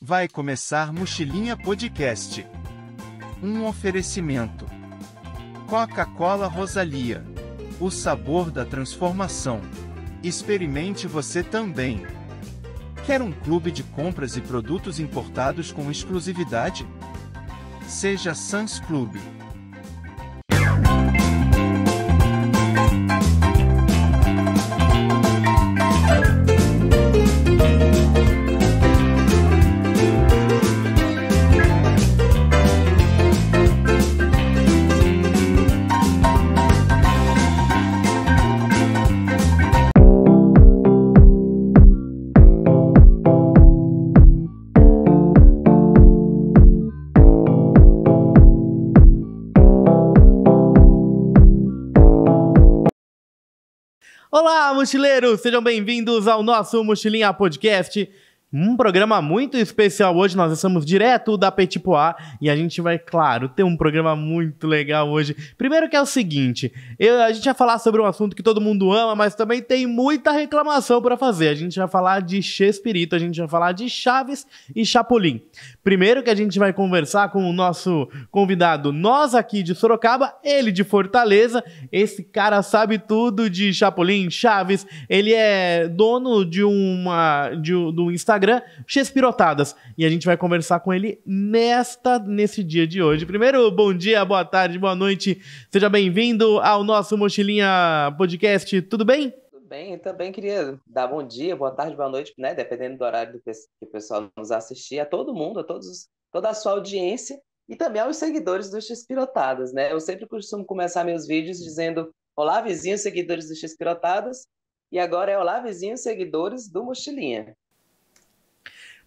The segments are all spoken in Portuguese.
Vai começar Mochilinha Podcast. Um oferecimento. Coca-Cola Rosalia. O sabor da transformação. Experimente você também. Quer um clube de compras e produtos importados com exclusividade? Seja Sans Clube. mochileiros! Sejam bem-vindos ao nosso Mochilinha Podcast. Um programa muito especial hoje, nós estamos direto da Pois e a gente vai, claro, ter um programa muito legal hoje. Primeiro que é o seguinte, eu, a gente vai falar sobre um assunto que todo mundo ama, mas também tem muita reclamação para fazer. A gente vai falar de Chespirito, a gente vai falar de Chaves e Chapolin. Primeiro que a gente vai conversar com o nosso convidado, nós aqui de Sorocaba, ele de Fortaleza. Esse cara sabe tudo de Chapolin, Chaves. Ele é dono de uma de, do Instagram Chespirotadas e a gente vai conversar com ele nesta nesse dia de hoje. Primeiro, bom dia, boa tarde, boa noite. Seja bem-vindo ao nosso Mochilinha Podcast. Tudo bem? bem, eu também queria dar bom dia, boa tarde, boa noite, né? Dependendo do horário do que o pessoal nos assistir, a todo mundo, a todos, toda a sua audiência e também aos seguidores do X Pirotadas, né? Eu sempre costumo começar meus vídeos dizendo: Olá, vizinhos, seguidores do X Pirotadas, e agora é Olá, vizinhos, seguidores do Mochilinha.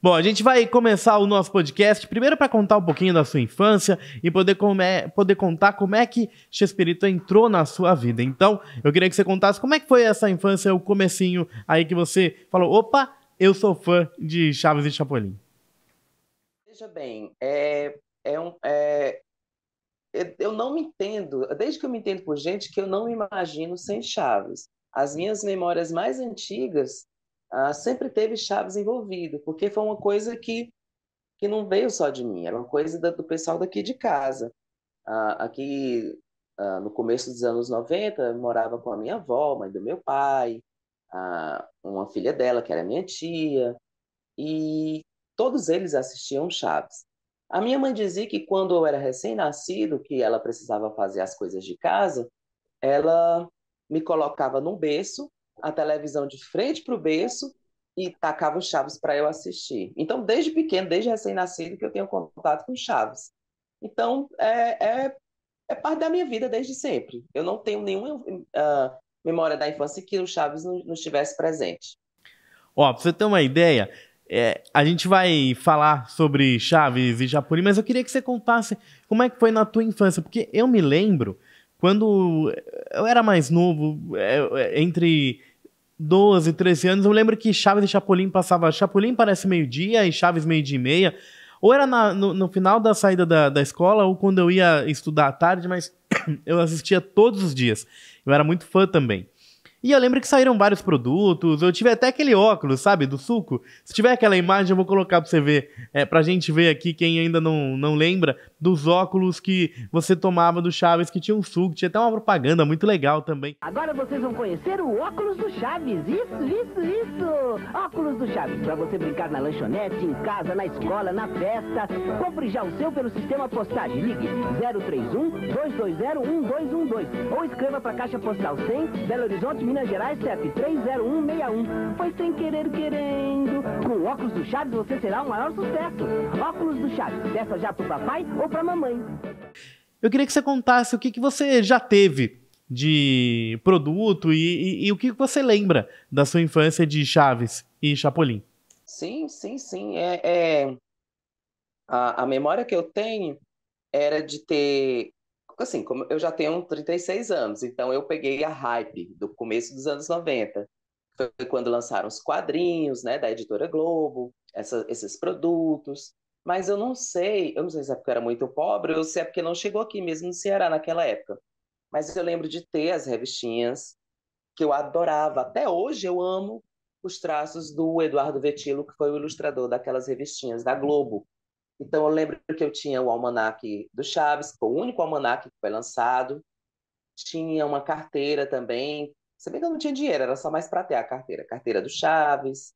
Bom, a gente vai começar o nosso podcast primeiro para contar um pouquinho da sua infância e poder, come, poder contar como é que Chespirito entrou na sua vida. Então, eu queria que você contasse como é que foi essa infância, o comecinho aí que você falou, opa, eu sou fã de Chaves e Chapolin. Veja bem, é, é um, é, eu não me entendo, desde que eu me entendo por gente, que eu não me imagino sem Chaves. As minhas memórias mais antigas ah, sempre teve Chaves envolvido, porque foi uma coisa que, que não veio só de mim, era uma coisa do pessoal daqui de casa. Ah, aqui, ah, no começo dos anos 90, eu morava com a minha avó, mãe do meu pai, uma filha dela, que era minha tia, e todos eles assistiam Chaves. A minha mãe dizia que quando eu era recém-nascido, que ela precisava fazer as coisas de casa, ela me colocava num berço a televisão de frente para o berço e tacava o Chaves para eu assistir. Então, desde pequeno, desde recém-nascido, que eu tenho contato com Chaves. Então, é, é, é, parte da minha vida desde sempre. Eu não tenho nenhuma uh, memória da infância que o Chaves não, não estivesse presente. Ó, para você ter uma ideia, é, a gente vai falar sobre Chaves e Japuri, mas eu queria que você contasse como é que foi na tua infância, porque eu me lembro quando eu era mais novo, é, é, entre 12, 13 anos, eu lembro que Chaves e Chapolin passava. Chapolin parece meio-dia e Chaves meio-dia e meia. Ou era na, no, no, final da saída da, da escola, ou quando eu ia estudar à tarde, mas eu assistia todos os dias. Eu era muito fã também. E eu lembro que saíram vários produtos, eu tive até aquele óculos, sabe, do suco. Se tiver aquela imagem, eu vou colocar pra você ver, é, pra gente ver aqui, quem ainda não, não lembra, dos óculos que você tomava do Chaves, que tinha um suco, tinha até uma propaganda muito legal também. Agora vocês vão conhecer o óculos do Chaves, isso, isso, isso! Óculos do Chaves, pra você brincar na lanchonete, em casa, na escola, na festa. Compre já o seu pelo sistema postagem, ligue 031-220-1212 ou escreva pra Caixa Postal 100, Belo Horizonte, Minas Gerais, CEP 30161. Foi sem querer querendo. Com óculos do Chaves você será o maior sucesso. Óculos do Chaves, peça já pro papai ou pra mamãe. Eu queria que você contasse o que, que você já teve de produto e, e, e o que você lembra da sua infância de Chaves e Chapolin. Sim, sim, sim. É, é... A, a memória que eu tenho era de ter assim, como eu já tenho 36 anos, então eu peguei a hype do começo dos anos 90. Foi quando lançaram os quadrinhos, né, da editora Globo, essa, esses produtos. Mas eu não sei, eu não sei se é porque eu era muito pobre ou se é porque não chegou aqui mesmo no Ceará naquela época. Mas eu lembro de ter as revistinhas que eu adorava. Até hoje eu amo os traços do Eduardo Vetilo, que foi o ilustrador daquelas revistinhas da Globo. Então, eu lembro que eu tinha o almanac do Chaves, o único almanac que foi lançado. Tinha uma carteira também. Se bem que eu não tinha dinheiro, era só mais para ter a carteira. Carteira do Chaves.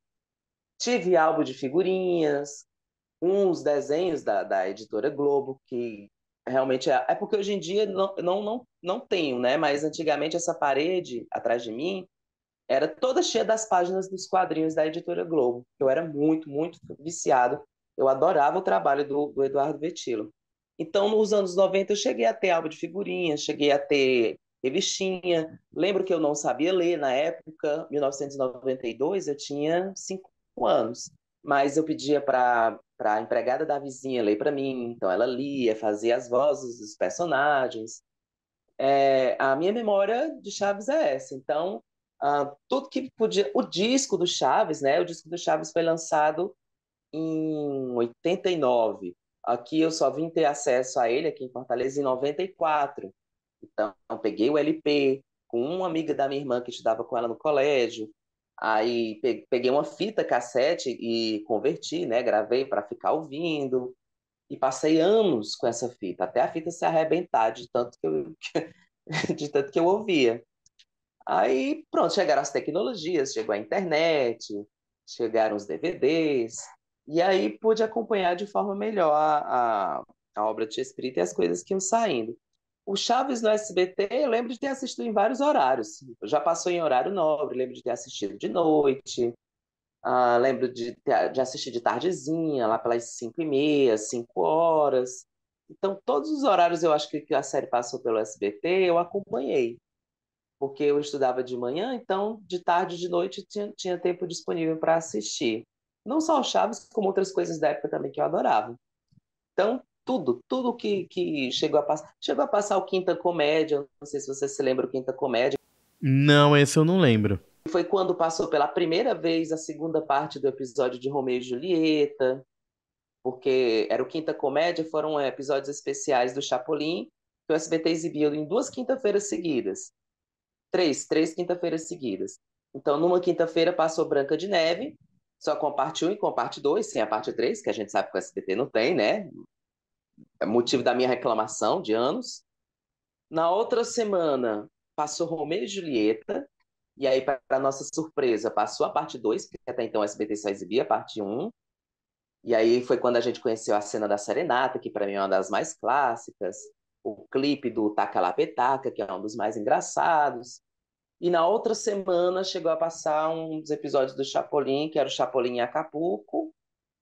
Tive álbum de figurinhas, uns desenhos da, da editora Globo, que realmente é, é porque hoje em dia não, não, não, não tenho, né? Mas antigamente essa parede atrás de mim era toda cheia das páginas dos quadrinhos da editora Globo. Eu era muito, muito viciado eu adorava o trabalho do, do Eduardo Vetilo. Então, nos anos 90, eu cheguei a ter álbum de figurinha, cheguei a ter revistinha. Lembro que eu não sabia ler na época, 1992, eu tinha cinco anos. Mas eu pedia para a empregada da vizinha ler para mim, então ela lia, fazia as vozes dos personagens. É, a minha memória de Chaves é essa. Então, ah, tudo que podia. O disco do Chaves, né? O disco do Chaves foi lançado em 89. Aqui eu só vim ter acesso a ele aqui em Fortaleza em 94. Então, peguei o LP com uma amiga da minha irmã que estudava com ela no colégio. Aí peguei uma fita cassete e converti, né? Gravei para ficar ouvindo. E passei anos com essa fita, até a fita se arrebentar de tanto que eu, de tanto que eu ouvia. Aí, pronto, chegaram as tecnologias, chegou a internet, chegaram os DVDs, e aí pude acompanhar de forma melhor a, a, a obra de Espírito e as coisas que iam saindo. O Chaves no SBT, eu lembro de ter assistido em vários horários. Já passou em horário nobre, lembro de ter assistido de noite, ah, lembro de, de assistir de tardezinha, lá pelas 5 e meia, 5 horas. Então, todos os horários eu acho que, que a série passou pelo SBT, eu acompanhei. Porque eu estudava de manhã, então de tarde e de noite tinha, tinha tempo disponível para assistir. Não só o Chaves, como outras coisas da época também que eu adorava. Então, tudo, tudo que, que chegou a passar. Chegou a passar o Quinta Comédia, não sei se você se lembra o Quinta Comédia. Não, esse eu não lembro. Foi quando passou pela primeira vez a segunda parte do episódio de Romeu e Julieta, porque era o Quinta Comédia, foram é, episódios especiais do Chapolin, que o SBT exibiu em duas quinta-feiras seguidas. Três, três quinta-feiras seguidas. Então, numa quinta-feira passou Branca de Neve, só com a parte 1 e com a parte 2, sem a parte 3, que a gente sabe que o SBT não tem, né? É motivo da minha reclamação de anos. Na outra semana, passou Romeu e Julieta, e aí, para nossa surpresa, passou a parte 2, porque até então o SBT só exibia a parte 1. E aí foi quando a gente conheceu a cena da Serenata, que para mim é uma das mais clássicas, o clipe do Taca la petaca, que é um dos mais engraçados. E na outra semana chegou a passar uns episódios do Chapolin, que era o Chapolin em Acapulco,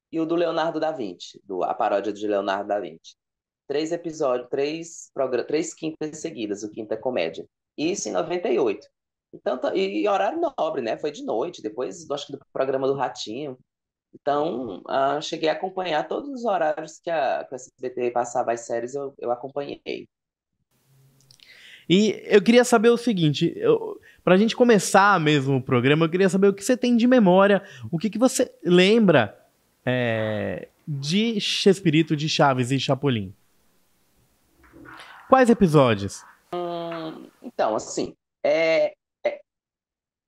e o do Leonardo da Vinci, do, a paródia de Leonardo da Vinci. Três episódios, três, três quintas seguidas, o Quinta Comédia. Isso em 98. Então, tá, e horário nobre, né? Foi de noite, depois acho que do programa do Ratinho. Então, uh, cheguei a acompanhar todos os horários que a, que a SBT passava as séries, eu, eu acompanhei. E eu queria saber o seguinte: eu, para a gente começar mesmo o programa, eu queria saber o que você tem de memória, o que, que você lembra é, de Chespirito, de Chaves e Chapolin. Quais episódios? Hum, então, assim, é, é,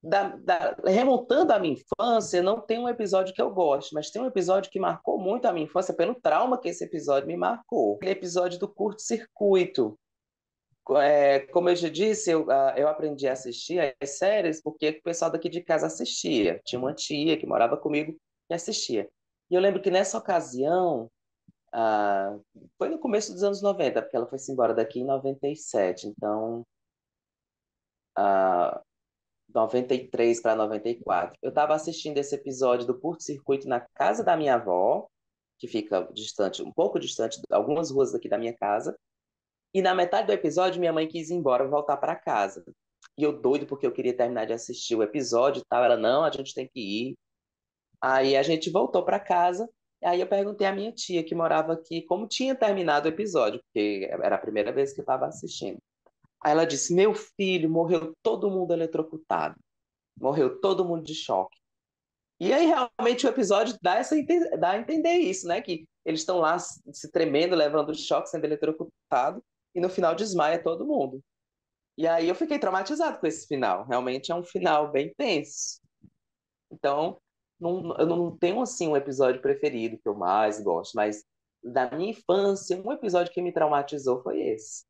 da, da, remontando à minha infância, não tem um episódio que eu gosto, mas tem um episódio que marcou muito a minha infância pelo trauma que esse episódio me marcou. Aquele episódio do curto-circuito, é, como eu já disse, eu, ah, eu aprendi a assistir as séries porque o pessoal daqui de casa assistia. Tinha uma tia que morava comigo que assistia. E eu lembro que nessa ocasião, ah, foi no começo dos anos 90, porque ela foi-se embora daqui em 97. Então, ah, 93 para 94. Eu estava assistindo esse episódio do Curto Circuito na casa da minha avó, que fica distante, um pouco distante, algumas ruas daqui da minha casa. E na metade do episódio, minha mãe quis ir embora, voltar para casa. E eu doido porque eu queria terminar de assistir o episódio e tal. Ela, não, a gente tem que ir. Aí a gente voltou para casa. Aí eu perguntei à minha tia, que morava aqui, como tinha terminado o episódio, porque era a primeira vez que eu estava assistindo. Aí ela disse: Meu filho, morreu todo mundo eletrocutado. Morreu todo mundo de choque. E aí, realmente, o episódio dá, essa, dá a entender isso, né? Que eles estão lá se tremendo, levando choque, sendo eletrocutado e no final desmaia todo mundo. E aí eu fiquei traumatizado com esse final. Realmente é um final bem tenso. Então, não, eu não tenho assim um episódio preferido que eu mais gosto, mas da minha infância, um episódio que me traumatizou foi esse.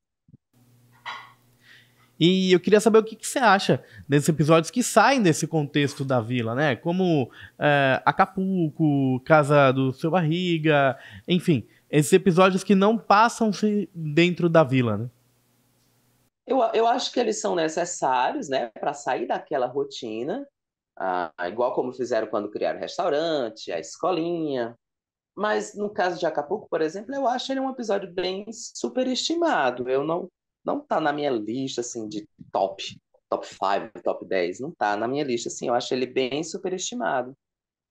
E eu queria saber o que, que você acha desses episódios que saem desse contexto da vila, né? Como é, Acapulco, Casa do Seu Barriga, enfim esses episódios que não passam-se dentro da vila, né? Eu, eu acho que eles são necessários, né, para sair daquela rotina, ah, igual como fizeram quando criaram o restaurante, a escolinha. Mas no caso de Acapulco, por exemplo, eu acho ele um episódio bem superestimado. Eu não não tá na minha lista assim de top, top 5, top 10, não tá na minha lista assim, eu acho ele bem superestimado.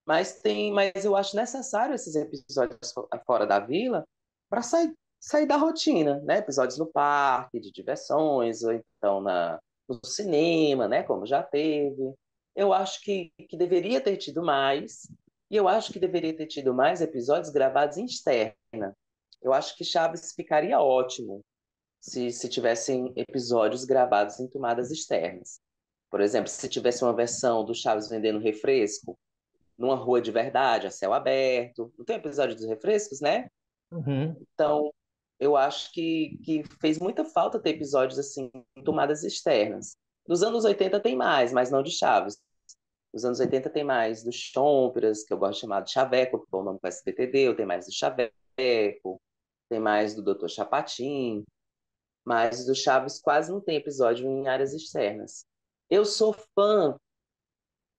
Mas tem, mas eu acho necessário esses episódios ah, fora da vila para sair, sair da rotina, né? Episódios no parque, de diversões, ou então na, no cinema, né? Como já teve. Eu acho que, que deveria ter tido mais, e eu acho que deveria ter tido mais episódios gravados em externa. Eu acho que Chaves ficaria ótimo se, se tivessem episódios gravados em tomadas externas. Por exemplo, se tivesse uma versão do Chaves vendendo refresco, numa rua de verdade, a céu aberto. Não tem episódio dos refrescos, né? Uhum. Então, eu acho que, que fez muita falta ter episódios assim, tomadas externas. Dos anos 80 tem mais, mas não de Chaves. Nos anos 80 tem mais do Chompras, que eu gosto de chamar de Chaveco, que é o nome que o SBT deu, tem mais do Chaveco, tem mais do Dr. Chapatin, mas do Chaves quase não tem episódio em áreas externas. Eu sou fã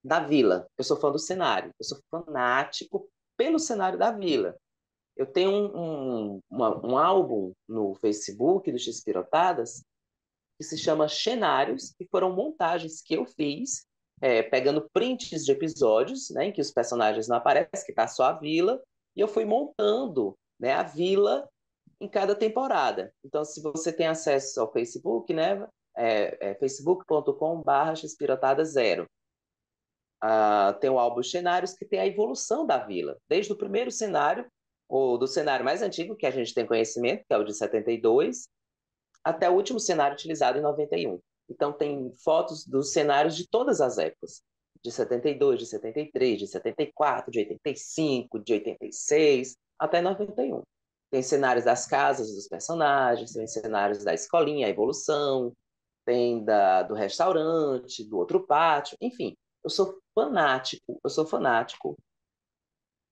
da vila. Eu sou fã do cenário. Eu sou fanático pelo cenário da vila. Eu tenho um, um, uma, um álbum no Facebook do Xpirotadas que se chama Cenários, que foram montagens que eu fiz, é, pegando prints de episódios, né, em que os personagens não aparecem, que tá só a vila, e eu fui montando né, a vila em cada temporada. Então, se você tem acesso ao Facebook, né, é, é facebook.com.br zero. Ah, tem o álbum Cenários, que tem a evolução da vila, desde o primeiro cenário, ou do cenário mais antigo que a gente tem conhecimento, que é o de 72, até o último cenário utilizado em 91. Então, tem fotos dos cenários de todas as épocas, de 72, de 73, de 74, de 85, de 86, até 91. Tem cenários das casas dos personagens, tem cenários da escolinha, a evolução, tem da, do restaurante, do outro pátio, enfim. Eu sou fanático, eu sou fanático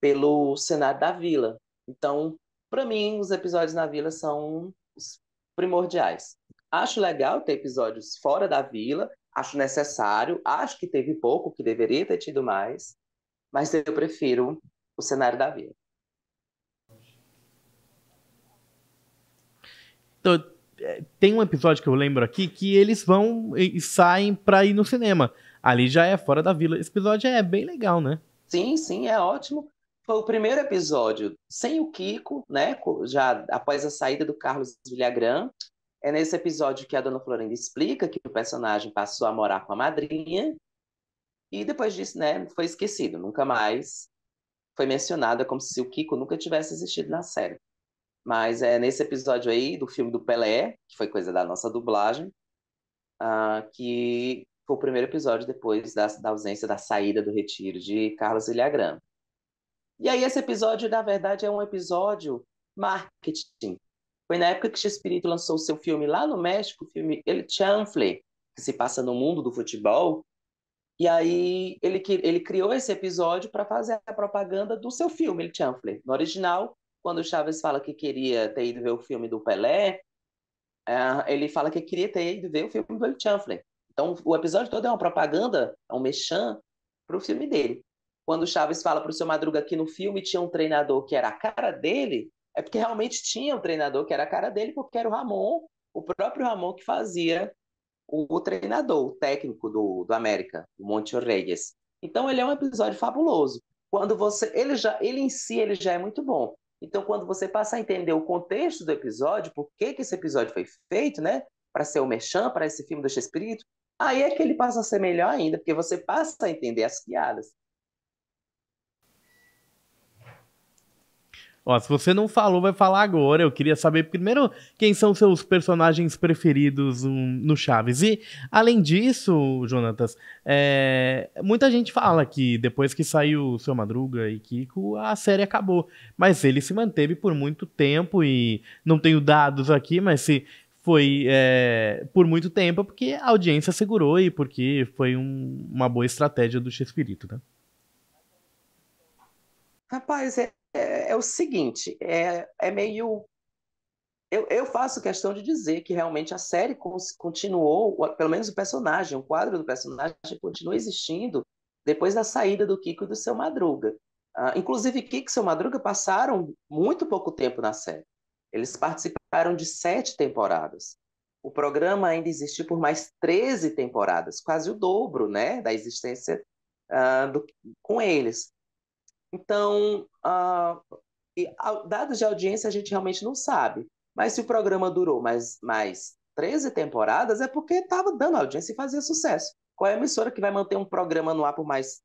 pelo cenário da vila. Então, para mim, os episódios na vila são primordiais. Acho legal ter episódios fora da vila, acho necessário, acho que teve pouco, que deveria ter tido mais, mas eu prefiro o cenário da vila. Então, é, tem um episódio que eu lembro aqui que eles vão e saem para ir no cinema ali já é fora da vila. Esse episódio é bem legal, né? Sim, sim, é ótimo. Foi o primeiro episódio sem o Kiko, né? Já após a saída do Carlos Villagrán. É nesse episódio que a dona Florinda explica que o personagem passou a morar com a madrinha. E depois disso, né, foi esquecido, nunca mais foi mencionado, é como se o Kiko nunca tivesse existido na série. Mas é nesse episódio aí do filme do Pelé, que foi coisa da nossa dublagem, uh, que foi o primeiro episódio depois da, da ausência da saída do retiro de Carlos Ilhagrã. E aí esse episódio, na verdade, é um episódio marketing. Foi na época que Chespirito lançou seu filme lá no México, o filme El Chanfle, que se passa no mundo do futebol. E aí ele, ele criou esse episódio para fazer a propaganda do seu filme, El Chanfle. No original, quando o Chaves fala que queria ter ido ver o filme do Pelé, ah, ele fala que queria ter ido ver o filme do El Chanfle. Então, o episódio todo é uma propaganda, é um mechan para o filme dele. Quando o Chaves fala para o seu Madruga que no filme tinha um treinador que era a cara dele, é porque realmente tinha um treinador que era a cara dele, porque era o Ramon, o próprio Ramon que fazia o, treinador, o técnico do, do América, o Monte Reyes. Então, ele é um episódio fabuloso. Quando você, ele já, ele em si, ele já é muito bom. Então, quando você passa a entender o contexto do episódio, por que, que esse episódio foi feito, né? Para ser o Merchan, para esse filme do Espírito, Aí é que ele passa a ser melhor ainda, porque você passa a entender as piadas. Ó, se você não falou, vai falar agora. Eu queria saber primeiro quem são seus personagens preferidos no Chaves. E, além disso, Jonatas, é... muita gente fala que depois que saiu o Seu Madruga e Kiko, a série acabou. Mas ele se manteve por muito tempo e não tenho dados aqui, mas se foi é, por muito tempo porque a audiência segurou e porque foi um, uma boa estratégia do Chespirito, né? Rapaz, é, é, é o seguinte, é, é meio... Eu, eu, faço questão de dizer que realmente a série continuou, pelo menos o personagem, o quadro do personagem continua existindo depois da saída do Kiko e do Seu Madruga. Ah, inclusive, Kiko e Seu Madruga passaram muito pouco tempo na série. Eles participaram participaram de sete temporadas. O programa ainda existiu por mais 13 temporadas, quase o dobro né, da existência uh, do, com eles. Então, uh, e, dados de audiência a gente realmente não sabe, mas se o programa durou mais, mais 13 temporadas, é porque estava dando audiência e fazia sucesso. Qual é a emissora que vai manter um programa no ar por mais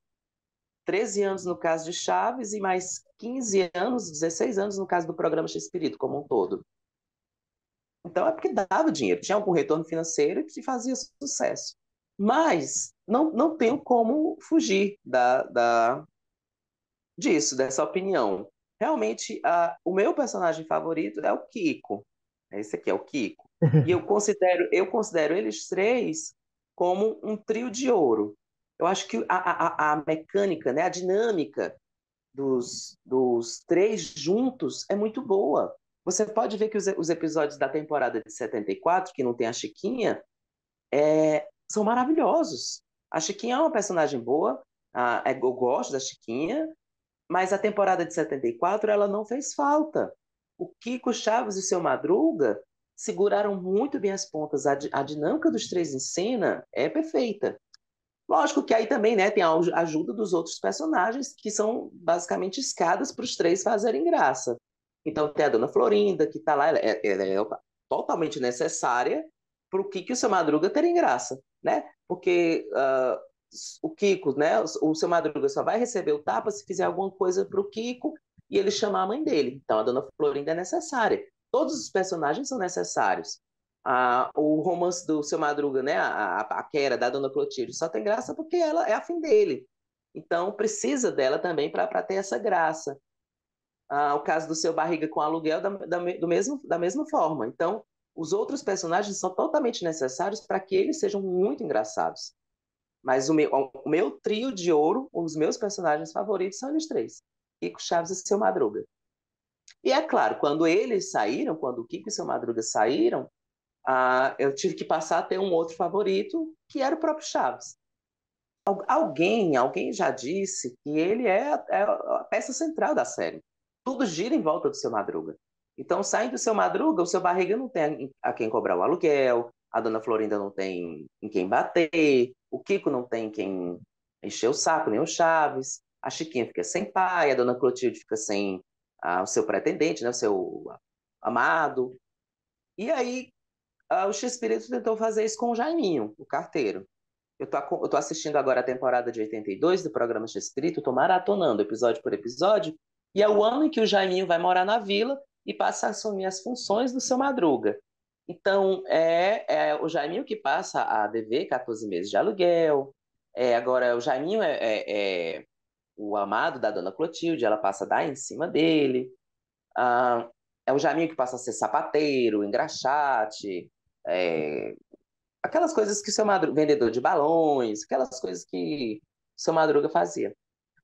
13 anos no caso de Chaves e mais 15 anos, 16 anos no caso do programa X-Espírito como um todo? Então é porque dava dinheiro, tinha algum retorno financeiro que fazia sucesso. Mas não, não tenho como fugir da, da disso, dessa opinião. Realmente, a, o meu personagem favorito é o Kiko. Esse aqui é o Kiko. E eu considero, eu considero eles três como um trio de ouro. Eu acho que a, a, a mecânica, né, a dinâmica dos, dos três juntos é muito boa. Você pode ver que os, os episódios da temporada de 74, que não tem a Chiquinha, é, são maravilhosos. A Chiquinha é uma personagem boa, a, é, eu gosto da Chiquinha, mas a temporada de 74 ela não fez falta. O Kiko Chaves e o seu Madruga seguraram muito bem as pontas. A, a dinâmica dos três em cena é perfeita. Lógico que aí também né, tem a ajuda dos outros personagens, que são basicamente escadas para os três fazerem graça. Então tem a dona Florinda, que está lá, ela é, ela é, totalmente necessária para o Kiko e o seu Madruga terem graça, né? Porque uh, o Kiko, né, o, o seu Madruga só vai receber o tapa se fizer alguma coisa para o Kiko e ele chamar a mãe dele. Então a dona Florinda é necessária. Todos os personagens são necessários. o romance do seu Madruga, né, a, a da dona Clotilde, só tem graça porque ela é afim dele. Então precisa dela também para ter essa graça. Ah, o caso do seu barriga com aluguel da, da, do mesmo, da mesma forma. Então, os outros personagens são totalmente necessários para que eles sejam muito engraçados. Mas o meu, o meu trio de ouro, os meus personagens favoritos são eles três: Kiko Chaves e seu Madruga. E é claro, quando eles saíram, quando o Kiko e seu Madruga saíram, ah, eu tive que passar a ter um outro favorito, que era o próprio Chaves. Alguém, alguém já disse que ele é, é a peça central da série tudo gira em volta do seu Madruga. Então, saindo do seu Madruga, o seu Barriga não tem a quem cobrar o aluguel, a dona Florinda não tem em quem bater, o Kiko não tem quem encher o saco, nem o Chaves, a Chiquinha fica sem pai, a dona Clotilde fica sem ah, o seu pretendente, né, o seu amado. E aí, ah, o X-Espírito tentou fazer isso com o Jaiminho, o carteiro. Eu estou assistindo agora a temporada de 82 do programa X-Espírito, estou maratonando episódio por episódio, e é o ano em que o Jaiminho vai morar na vila e passa a assumir as funções do seu Madruga. Então, é, é o Jaiminho que passa a dever 14 meses de aluguel. É, agora, o Jaiminho é, é, é, o amado da dona Clotilde, ela passa a dar em cima dele. Ah, é o Jaiminho que passa a ser sapateiro, engraxate, é, aquelas coisas que o seu Madruga, vendedor de balões, aquelas coisas que o seu Madruga fazia.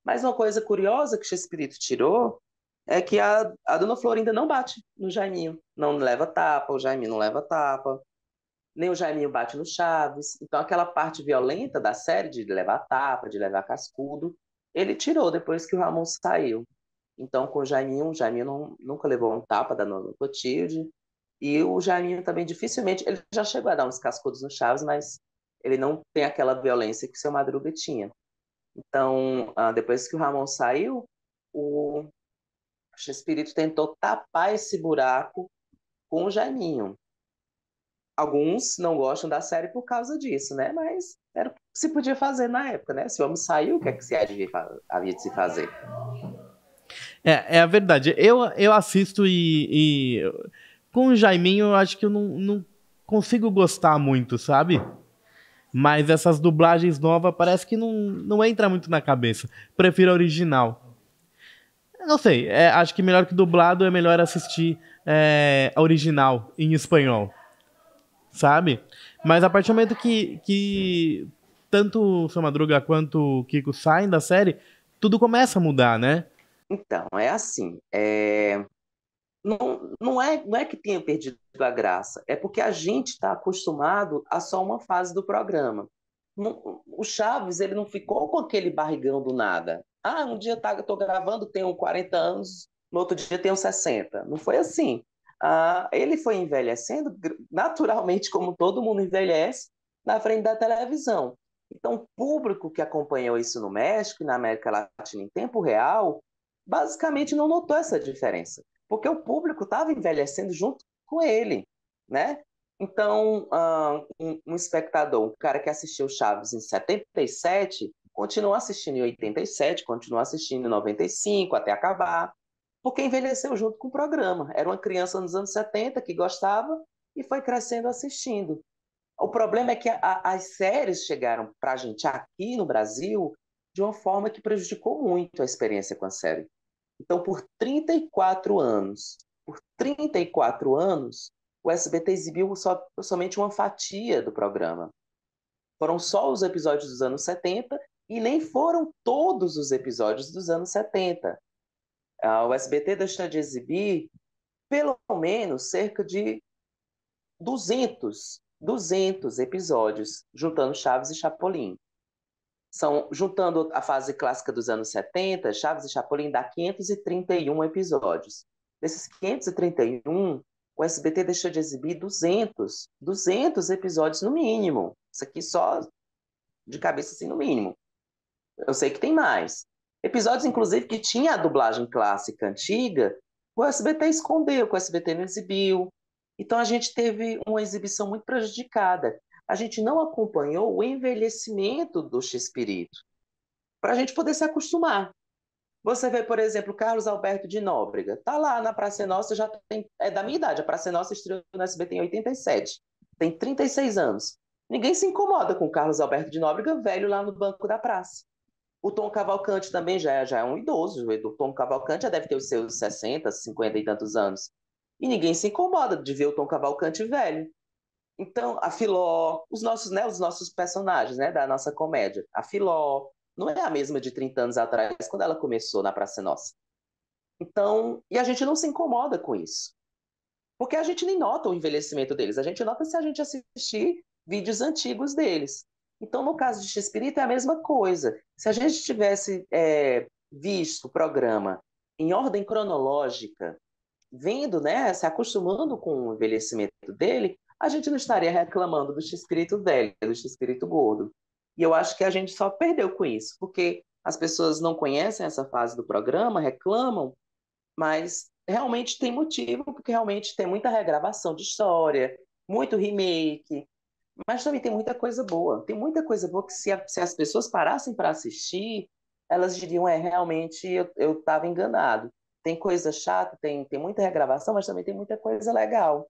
Mas uma coisa curiosa que o Espírito tirou é que a, a dona Florinda não bate no Jaiminho. Não leva tapa, o Jaiminho não leva tapa. Nem o Jaiminho bate no Chaves. Então, aquela parte violenta da série, de levar tapa, de levar cascudo, ele tirou depois que o Ramon saiu. Então, com o Jaiminho, o Jaiminho não, nunca levou um tapa da Nona Cotilde. E o Jaiminho também dificilmente. Ele já chegou a dar uns cascudos no Chaves, mas ele não tem aquela violência que o seu Madruga tinha. Então, ah, depois que o Ramon saiu, o Espírito tentou tapar esse buraco com o Jaiminho. Alguns não gostam da série por causa disso, né? Mas era o que se podia fazer na época, né? Se o homem saiu, o que é que se havia, de se fazer? É, é a verdade. Eu, eu assisto e, e... com o Jaiminho eu acho que eu não, não consigo gostar muito, sabe? Mas essas dublagens novas parece que não, não entra muito na cabeça. Prefiro a original. Não sei, é, acho que melhor que dublado é melhor assistir é, a original em espanhol. Sabe? Mas a partir do momento que, que tanto o Seu Madruga quanto o Kiko saem da série, tudo começa a mudar, né? Então, é assim. É não, não, é, não é que tenha perdido a graça, é porque a gente está acostumado a só uma fase do programa. Não, o Chaves ele não ficou com aquele barrigão do nada. Ah, um dia tá, estou gravando, tenho 40 anos, no outro dia tenho 60. Não foi assim. Ah, ele foi envelhecendo naturalmente, como todo mundo envelhece, na frente da televisão. Então, o público que acompanhou isso no México e na América Latina em tempo real, basicamente não notou essa diferença porque o público estava envelhecendo junto com ele, né? Então, ah, um, um espectador, um cara que assistiu Chaves em 77, continuou assistindo em 87, continuou assistindo em 95, até acabar, porque envelheceu junto com o programa. Era uma criança nos anos 70 que gostava e foi crescendo assistindo. O problema é que a, as séries chegaram para a gente aqui no Brasil de uma forma que prejudicou muito a experiência com a série. Então, por 34 anos, por 34 anos, o SBT exibiu só, somente uma fatia do programa. Foram só os episódios dos anos 70 e nem foram todos os episódios dos anos 70. o SBT deixou de exibir pelo menos cerca de 200, 200 episódios, juntando Chaves e Chapolin. São, juntando a fase clássica dos anos 70, Chaves e Chapolin dá 531 episódios. Desses 531, o SBT deixou de exibir 200, 200 episódios no mínimo. Isso aqui só de cabeça assim no mínimo. Eu sei que tem mais. Episódios, inclusive, que tinha a dublagem clássica antiga, o SBT escondeu, o SBT não exibiu. Então a gente teve uma exibição muito prejudicada a gente não acompanhou o envelhecimento do X-Espírito, para a gente poder se acostumar. Você vê, por exemplo, Carlos Alberto de Nóbrega, tá lá na Praça Nossa, já tem, é da minha idade, a Praça Nossa estreou no SBT em 87, tem 36 anos. Ninguém se incomoda com Carlos Alberto de Nóbrega velho lá no banco da praça. O Tom Cavalcante também já, é, já é um idoso, o Tom Cavalcante já deve ter os seus 60, 50 e tantos anos. E ninguém se incomoda de ver o Tom Cavalcante velho. Então, a Filó, os nossos, né, os nossos personagens, né, da nossa comédia. A Filó não é a mesma de 30 anos atrás, quando ela começou na Praça Nossa. Então, e a gente não se incomoda com isso. Porque a gente nem nota o envelhecimento deles, a gente nota se a gente assistir vídeos antigos deles. Então, no caso de Espírito, é a mesma coisa. Se a gente tivesse é, visto o programa em ordem cronológica, vendo, né, se acostumando com o envelhecimento dele, a gente não estaria reclamando do X-Escrito velho, do X-Escrito gordo. E eu acho que a gente só perdeu com isso, porque as pessoas não conhecem essa fase do programa, reclamam, mas realmente tem motivo, porque realmente tem muita regravação de história, muito remake, mas também tem muita coisa boa. Tem muita coisa boa que, se, a, se as pessoas parassem para assistir, elas diriam: é, realmente eu estava enganado. Tem coisa chata, tem, tem muita regravação, mas também tem muita coisa legal.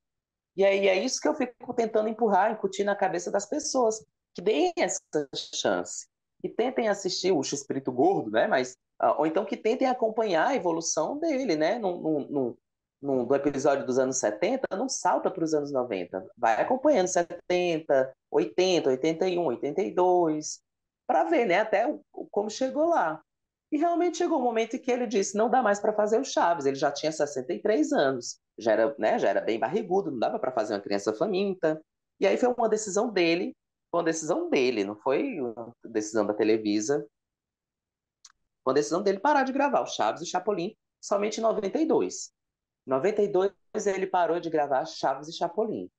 E aí é isso que eu fico tentando empurrar, incutir na cabeça das pessoas, que deem essa chance, que tentem assistir o Espírito Gordo, né? Mas, ah, ou então que tentem acompanhar a evolução dele, né? No do episódio dos anos 70, não salta para os anos 90. Vai acompanhando 70, 80, 81, 82, para ver, né? Até o, como chegou lá. E realmente chegou um momento em que ele disse: não dá mais para fazer o Chaves. Ele já tinha 63 anos, já era, né, já era bem barrigudo, não dava para fazer uma criança faminta. E aí foi uma decisão dele, foi uma decisão dele, não foi uma decisão da Televisa. Foi uma decisão dele parar de gravar o Chaves e Chapolin somente em 92. Em 92 ele parou de gravar Chaves e Chapolin,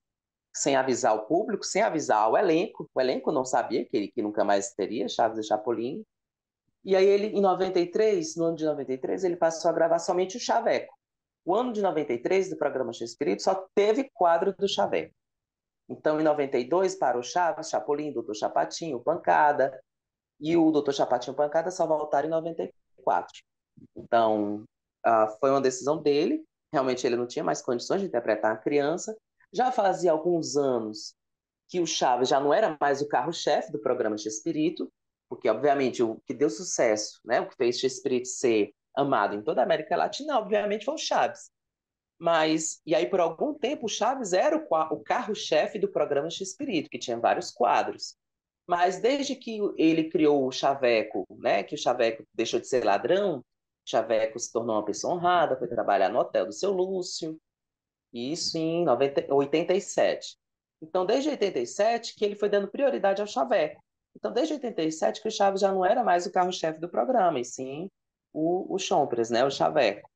sem avisar o público, sem avisar o elenco. O elenco não sabia que ele que nunca mais teria Chaves e Chapolin. E aí ele, em 93, no ano de 93, ele passou a gravar somente o Chaveco. O ano de 93 do programa Espírito só teve quadro do Chaveco. Então, em 92, para o Chaves, Chapolin, Doutor Chapatinho, Pancada, e o Doutor Chapatinho Pancada só voltaram em 94. Então, uh, foi uma decisão dele. Realmente, ele não tinha mais condições de interpretar a criança. Já fazia alguns anos que o Chaves já não era mais o carro-chefe do programa Espírito, porque, obviamente, o que deu sucesso, né? o que fez Espírito ser amado em toda a América Latina, obviamente, foi o Chaves. Mas, e aí, por algum tempo, o Chaves era o, o carro-chefe do programa Espírito que tinha vários quadros. Mas desde que ele criou o Chaveco, né, que o Chaveco deixou de ser ladrão, o Chaveco se tornou uma pessoa honrada, foi trabalhar no hotel do seu Lúcio, isso em 90, 87. Então, desde 87 que ele foi dando prioridade ao Chaveco. Então, desde 87 que o Chaves já não era mais o carro-chefe do programa, e sim o, o Chompres, né, o Chaveco.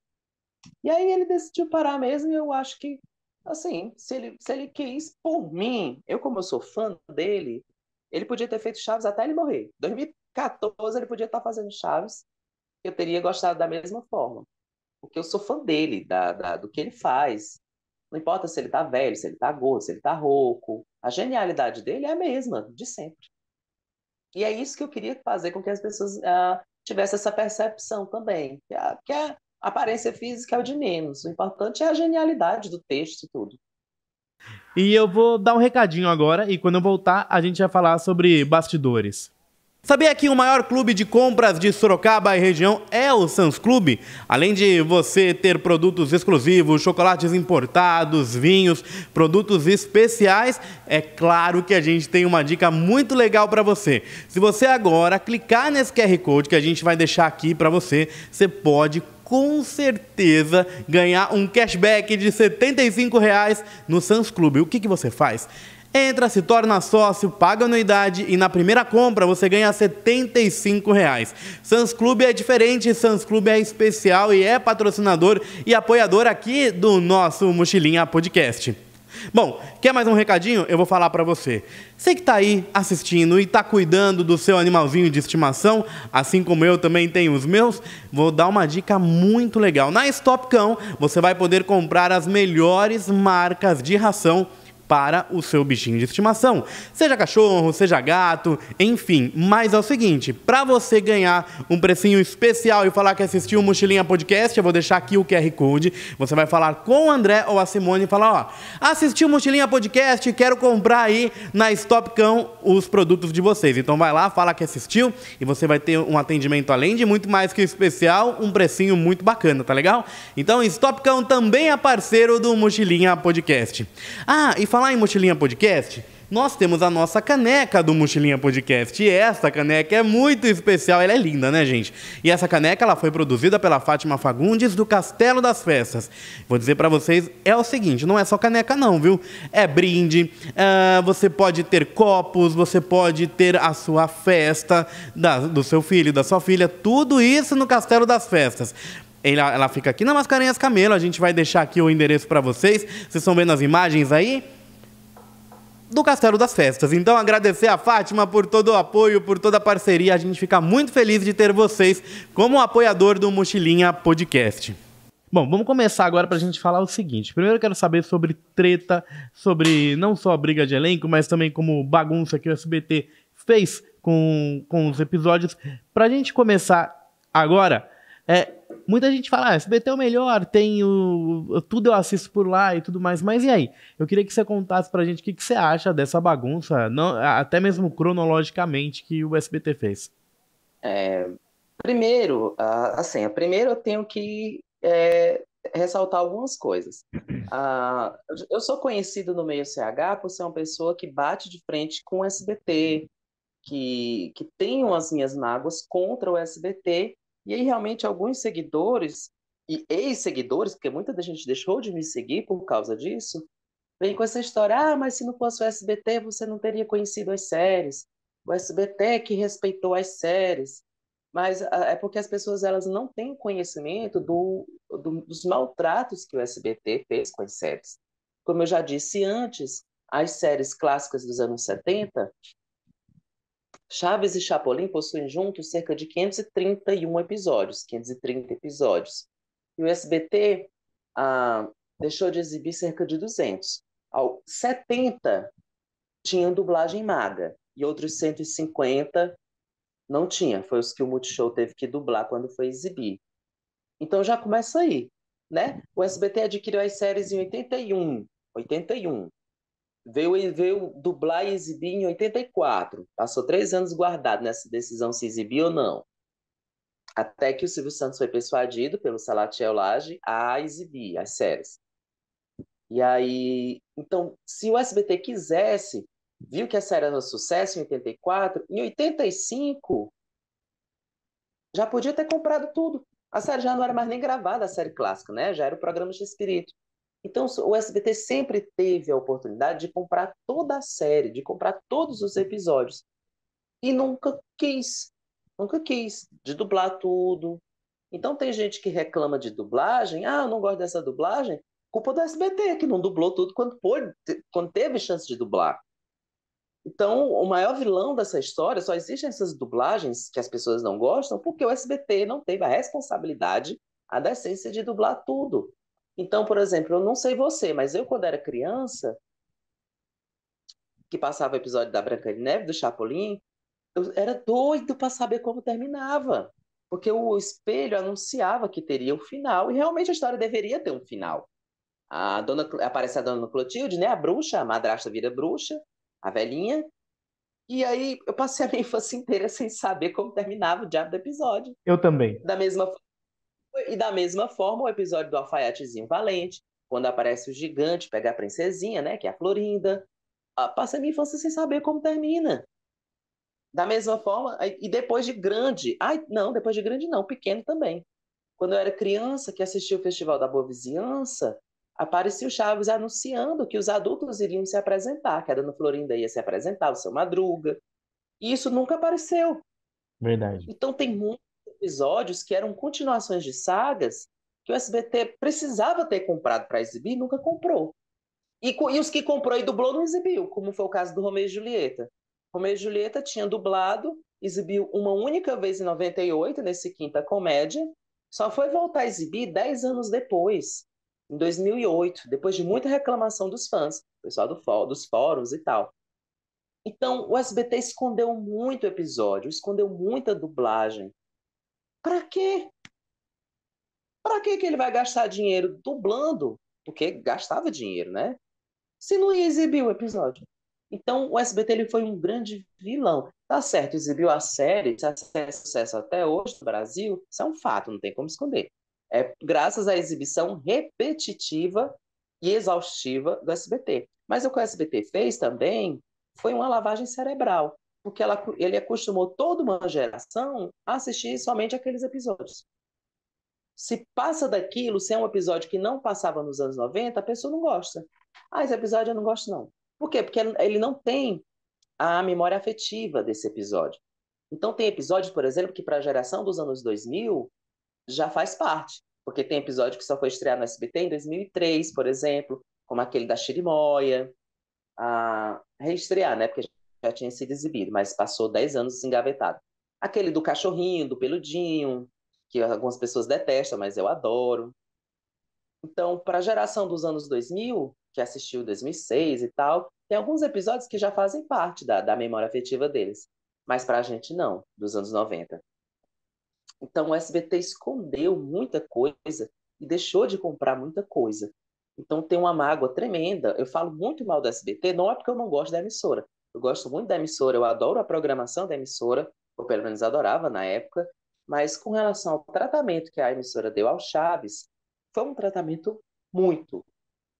E aí ele decidiu parar mesmo, e eu acho que, assim, se ele, se ele quis por mim, eu como eu sou fã dele, ele podia ter feito Chaves até ele morrer. 2014 ele podia estar fazendo Chaves, eu teria gostado da mesma forma. Porque eu sou fã dele, da, da do que ele faz. Não importa se ele está velho, se ele está gordo, se ele está rouco. A genialidade dele é a mesma, de sempre. E é isso que eu queria fazer com que as pessoas uh, tivessem essa percepção também, que a, que a aparência física é o de menos, o importante é a genialidade do texto e tudo. E eu vou dar um recadinho agora, e quando eu voltar, a gente vai falar sobre bastidores. Sabia que o maior clube de compras de Sorocaba e região é o Sans Clube? Além de você ter produtos exclusivos, chocolates importados, vinhos, produtos especiais, é claro que a gente tem uma dica muito legal para você. Se você agora clicar nesse QR Code que a gente vai deixar aqui para você, você pode com certeza ganhar um cashback de R$ 75 reais no Sans Clube. O que, que você faz? Entra, se torna sócio, paga anuidade e na primeira compra você ganha R$ 75. Sans Clube é diferente, Sans Clube é especial e é patrocinador e apoiador aqui do nosso Mochilinha Podcast. Bom, quer mais um recadinho? Eu vou falar para você. Você que está aí assistindo e está cuidando do seu animalzinho de estimação, assim como eu também tenho os meus, vou dar uma dica muito legal. Na Stop Cão, você vai poder comprar as melhores marcas de ração para o seu bichinho de estimação. Seja cachorro, seja gato, enfim. Mas é o seguinte, para você ganhar um precinho especial e falar que assistiu o Mochilinha Podcast, eu vou deixar aqui o QR Code. Você vai falar com o André ou a Simone e falar, ó, assisti o Mochilinha Podcast, quero comprar aí na Stopcão os produtos de vocês. Então vai lá, fala que assistiu e você vai ter um atendimento além de muito mais que especial, um precinho muito bacana, tá legal? Então Stopcão também é parceiro do Mochilinha Podcast. Ah, e fala falar em Mochilinha Podcast, nós temos a nossa caneca do Mochilinha Podcast. E essa caneca é muito especial, ela é linda, né, gente? E essa caneca ela foi produzida pela Fátima Fagundes do Castelo das Festas. Vou dizer para vocês, é o seguinte, não é só caneca não, viu? É brinde, uh, você pode ter copos, você pode ter a sua festa da, do seu filho, da sua filha, tudo isso no Castelo das Festas. Ela, ela fica aqui na Mascarenhas Camelo, a gente vai deixar aqui o endereço para vocês. Vocês estão vendo as imagens aí? do Castelo das Festas. Então, agradecer a Fátima por todo o apoio, por toda a parceria. A gente fica muito feliz de ter vocês como apoiador do Mochilinha Podcast. Bom, vamos começar agora para a gente falar o seguinte. Primeiro eu quero saber sobre treta, sobre não só a briga de elenco, mas também como bagunça que o SBT fez com, com os episódios. Para a gente começar agora, é, Muita gente fala, ah, SBT é o melhor, tem o... Tudo eu assisto por lá e tudo mais. Mas e aí? Eu queria que você contasse pra gente o que, que você acha dessa bagunça, não, até mesmo cronologicamente, que o SBT fez. É, primeiro, assim, primeiro eu tenho que é, ressaltar algumas coisas. eu sou conhecido no meio CH por ser uma pessoa que bate de frente com o SBT, que, que tenho as minhas mágoas contra o SBT e aí, realmente, alguns seguidores e ex-seguidores, porque muita gente deixou de me seguir por causa disso, vem com essa história: ah, mas se não fosse o SBT, você não teria conhecido as séries. O SBT é que respeitou as séries. Mas é porque as pessoas elas não têm conhecimento do, do, dos maltratos que o SBT fez com as séries. Como eu já disse antes, as séries clássicas dos anos 70 Chaves e Chapolin possuem juntos cerca de 531 episódios, 530 episódios. E o SBT ah, deixou de exibir cerca de 200. Ao 70 tinham dublagem maga e outros 150 não tinha. Foi os que o Multishow teve que dublar quando foi exibir. Então já começa aí, né? O SBT adquiriu as séries em 81, 81 veio, veio dublar e exibir em 84. Passou três anos guardado nessa decisão se exibir ou não. Até que o Silvio Santos foi persuadido pelo Salatiel Lage a exibir as séries. E aí, então, se o SBT quisesse, viu que a série era um sucesso em 84, em 85 já podia ter comprado tudo. A série já não era mais nem gravada, a série clássica, né? Já era o programa de espírito. Então, o SBT sempre teve a oportunidade de comprar toda a série, de comprar todos os episódios. E nunca quis. Nunca quis. De dublar tudo. Então, tem gente que reclama de dublagem. Ah, eu não gosto dessa dublagem. Culpa do SBT, que não dublou tudo quando, pôde, quando teve chance de dublar. Então, o maior vilão dessa história só existem essas dublagens que as pessoas não gostam porque o SBT não teve a responsabilidade, a decência de dublar tudo. Então, por exemplo, eu não sei você, mas eu, quando era criança, que passava o episódio da Branca de Neve, do Chapolin, eu era doido para saber como terminava. Porque o espelho anunciava que teria um final, e realmente a história deveria ter um final. A dona, aparece a dona Clotilde, né? A bruxa, a madrasta vira bruxa, a velhinha. E aí eu passei a minha infância inteira sem saber como terminava o diabo do episódio. Eu também. Da mesma forma. E da mesma forma, o episódio do alfaiatezinho valente, quando aparece o gigante pegar a princesinha, né, que é a Florinda. Ah, passa a minha infância sem saber como termina. Da mesma forma, e depois de grande. Ai, não, depois de grande não, pequeno também. Quando eu era criança, que assistia o Festival da Boa Vizinhança, aparecia o Chaves anunciando que os adultos iriam se apresentar, que a Dona Florinda ia se apresentar, o seu Madruga. E isso nunca apareceu. Verdade. Então tem muito episódios que eram continuações de sagas que o SBT precisava ter comprado para exibir, nunca comprou. E, e, os que comprou e dublou não exibiu, como foi o caso do Romeu e Julieta. Romeu e Julieta tinha dublado, exibiu uma única vez em 98, nesse Quinta Comédia, só foi voltar a exibir dez anos depois, em 2008, depois de muita reclamação dos fãs, pessoal do, dos fóruns e tal. Então, o SBT escondeu muito episódio, escondeu muita dublagem. Para quê? Para que ele vai gastar dinheiro dublando? Porque gastava dinheiro, né? Se não ia exibir o episódio. Então, o SBT ele foi um grande vilão. Tá certo, exibiu a série, se tá é sucesso até hoje no Brasil, isso é um fato, não tem como esconder. É graças à exibição repetitiva e exaustiva do SBT. Mas o que o SBT fez também foi uma lavagem cerebral porque ela, ele acostumou toda uma geração a assistir somente aqueles episódios. Se passa daquilo, se é um episódio que não passava nos anos 90, a pessoa não gosta. Ah, esse episódio eu não gosto, não. Por quê? Porque ele não tem a memória afetiva desse episódio. Então, tem episódios, por exemplo, que para a geração dos anos 2000 já faz parte, porque tem episódio que só foi estreado no SBT em 2003, por exemplo, como aquele da Chirimoia, a reestrear, né? Porque já tinha sido exibido, mas passou 10 anos engavetado. Aquele do cachorrinho, do peludinho, que algumas pessoas detestam, mas eu adoro. Então, para a geração dos anos 2000, que assistiu 2006 e tal, tem alguns episódios que já fazem parte da, da memória afetiva deles, mas para a gente não, dos anos 90. Então, o SBT escondeu muita coisa e deixou de comprar muita coisa. Então, tem uma mágoa tremenda. Eu falo muito mal do SBT, não é porque eu não gosto da emissora, eu gosto muito da emissora, eu adoro a programação da emissora, ou pelo menos adorava na época, mas com relação ao tratamento que a emissora deu ao Chaves, foi um tratamento muito,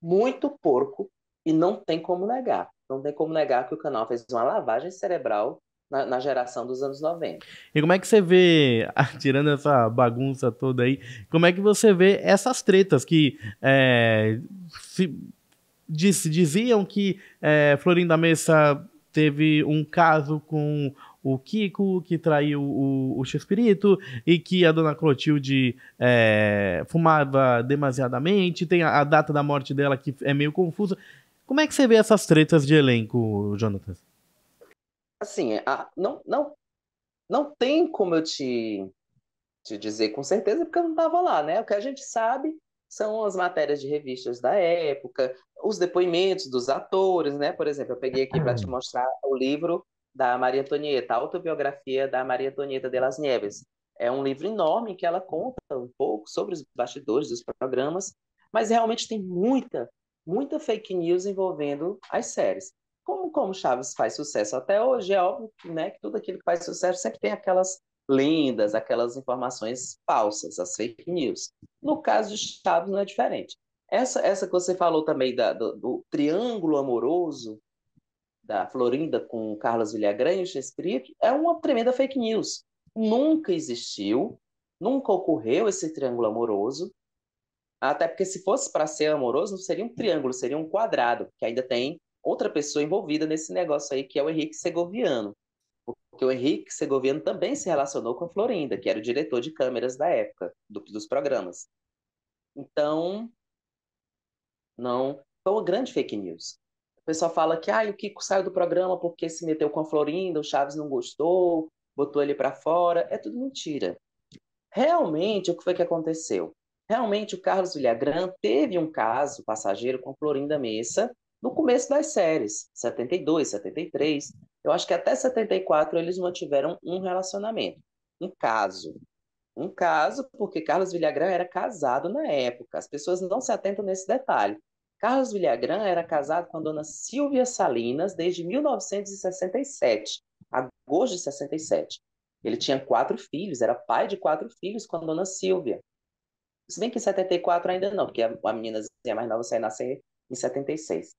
muito porco e não tem como negar. Não tem como negar que o canal fez uma lavagem cerebral na, na, geração dos anos 90. E como é que você vê, ah, tirando essa bagunça toda aí, como é que você vê essas tretas que é, se, diz, diziam que é, Florinda Mesa teve um caso com o Kiko, que traiu o, o Chespirito, e que a dona Clotilde é, fumava demasiadamente, tem a, a, data da morte dela que é meio confusa. Como é que você vê essas tretas de elenco, Jonathan? Assim, a, não, não, não tem como eu te, te dizer com certeza, porque eu não estava lá, né? O que a gente sabe são as matérias de revistas da época, os depoimentos dos atores, né? Por exemplo, eu peguei aqui para te hum. mostrar o livro da Maria Antonieta, a autobiografia da Maria Antonieta de las Nieves. É um livro enorme que ela conta um pouco sobre os bastidores dos programas, mas realmente tem muita, muita fake news envolvendo as séries. Como, como Chaves faz sucesso até hoje, é óbvio né, que tudo aquilo que faz sucesso sempre tem aquelas lendas, aquelas informações falsas, as fake news. No caso de Chaves não é diferente. Essa, essa que você falou também da, do, do, triângulo amoroso da Florinda com Carlos Villagrán e Shakespeare é uma tremenda fake news. Nunca existiu, nunca ocorreu esse triângulo amoroso. Até porque se fosse para ser amoroso, não seria um triângulo, seria um quadrado, que ainda tem outra pessoa envolvida nesse negócio aí, que é o Henrique Segoviano porque o Henrique Segoviano também se relacionou com a Florinda, que era o diretor de câmeras da época, do, dos programas. Então, não. Foi uma grande fake news. O pessoal fala que ah, o Kiko saiu do programa porque se meteu com a Florinda, o Chaves não gostou, botou ele para fora. É tudo mentira. Realmente, o que foi que aconteceu? Realmente, o Carlos Villagrán teve um caso passageiro com Florinda Messa no começo das séries, 72, 73, eu acho que até 74 eles mantiveram um relacionamento, um caso. Um caso, porque Carlos Villagrán era casado na época. As pessoas não se atentam nesse detalhe. Carlos Villagrán era casado com a dona Silvia Salinas desde 1967, agosto de 67. Ele tinha quatro filhos, era pai de quatro filhos com a dona Silvia. Se bem que em 74 ainda não, porque a, menina meninazinha mais nova saiu nascer em 76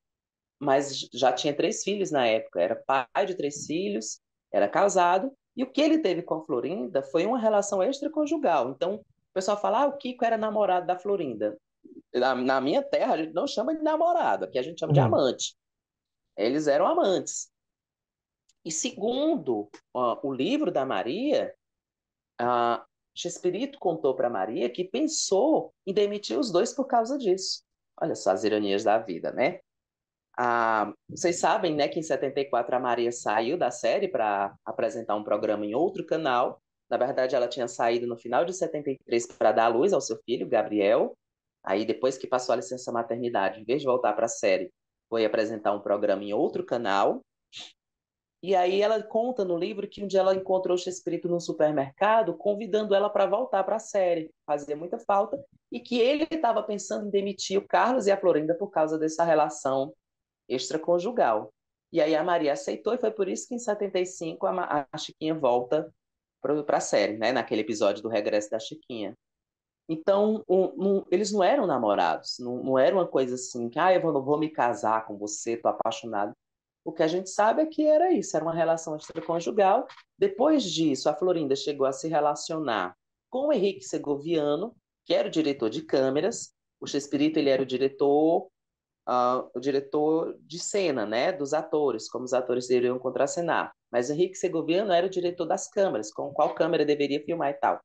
mas já tinha três filhos na época, era pai de três filhos, era casado, e o que ele teve com a Florinda foi uma relação extraconjugal. Então, o pessoal fala, ah, o Kiko era namorado da Florinda. Na, na minha terra, a gente não chama de namorado, aqui a gente chama de amante. Eles eram amantes. E segundo uh, o livro da Maria, uh, Chespirito contou para Maria que pensou em demitir os dois por causa disso. Olha só as ironias da vida, né? Ah, vocês sabem, né, que em 74 a Maria saiu da série para apresentar um programa em outro canal. Na verdade, ela tinha saído no final de 73 para dar à luz ao seu filho, Gabriel. Aí, depois que passou a licença maternidade, em vez de voltar para a série, foi apresentar um programa em outro canal. E aí ela conta no livro que um dia ela encontrou o Espírito no supermercado, convidando ela para voltar para a série, fazia muita falta, e que ele estava pensando em demitir o Carlos e a Florinda por causa dessa relação extraconjugal. E aí a Maria aceitou, e foi por isso que em 75 a, a Chiquinha volta para a série, né? naquele episódio do regresso da Chiquinha. Então, um, um, eles não eram namorados, não, não, era uma coisa assim, que, ah, eu vou, vou me casar com você, estou apaixonado. O que a gente sabe é que era isso, era uma relação extraconjugal. Depois disso, a Florinda chegou a se relacionar com o Henrique Segoviano, que era o diretor de câmeras. O Chespirito, ele era o diretor, uh, o diretor de cena, né, dos atores, como os atores deveriam contracenar. Mas Henrique Segoviano era o diretor das câmeras, com qual câmera deveria filmar e tal.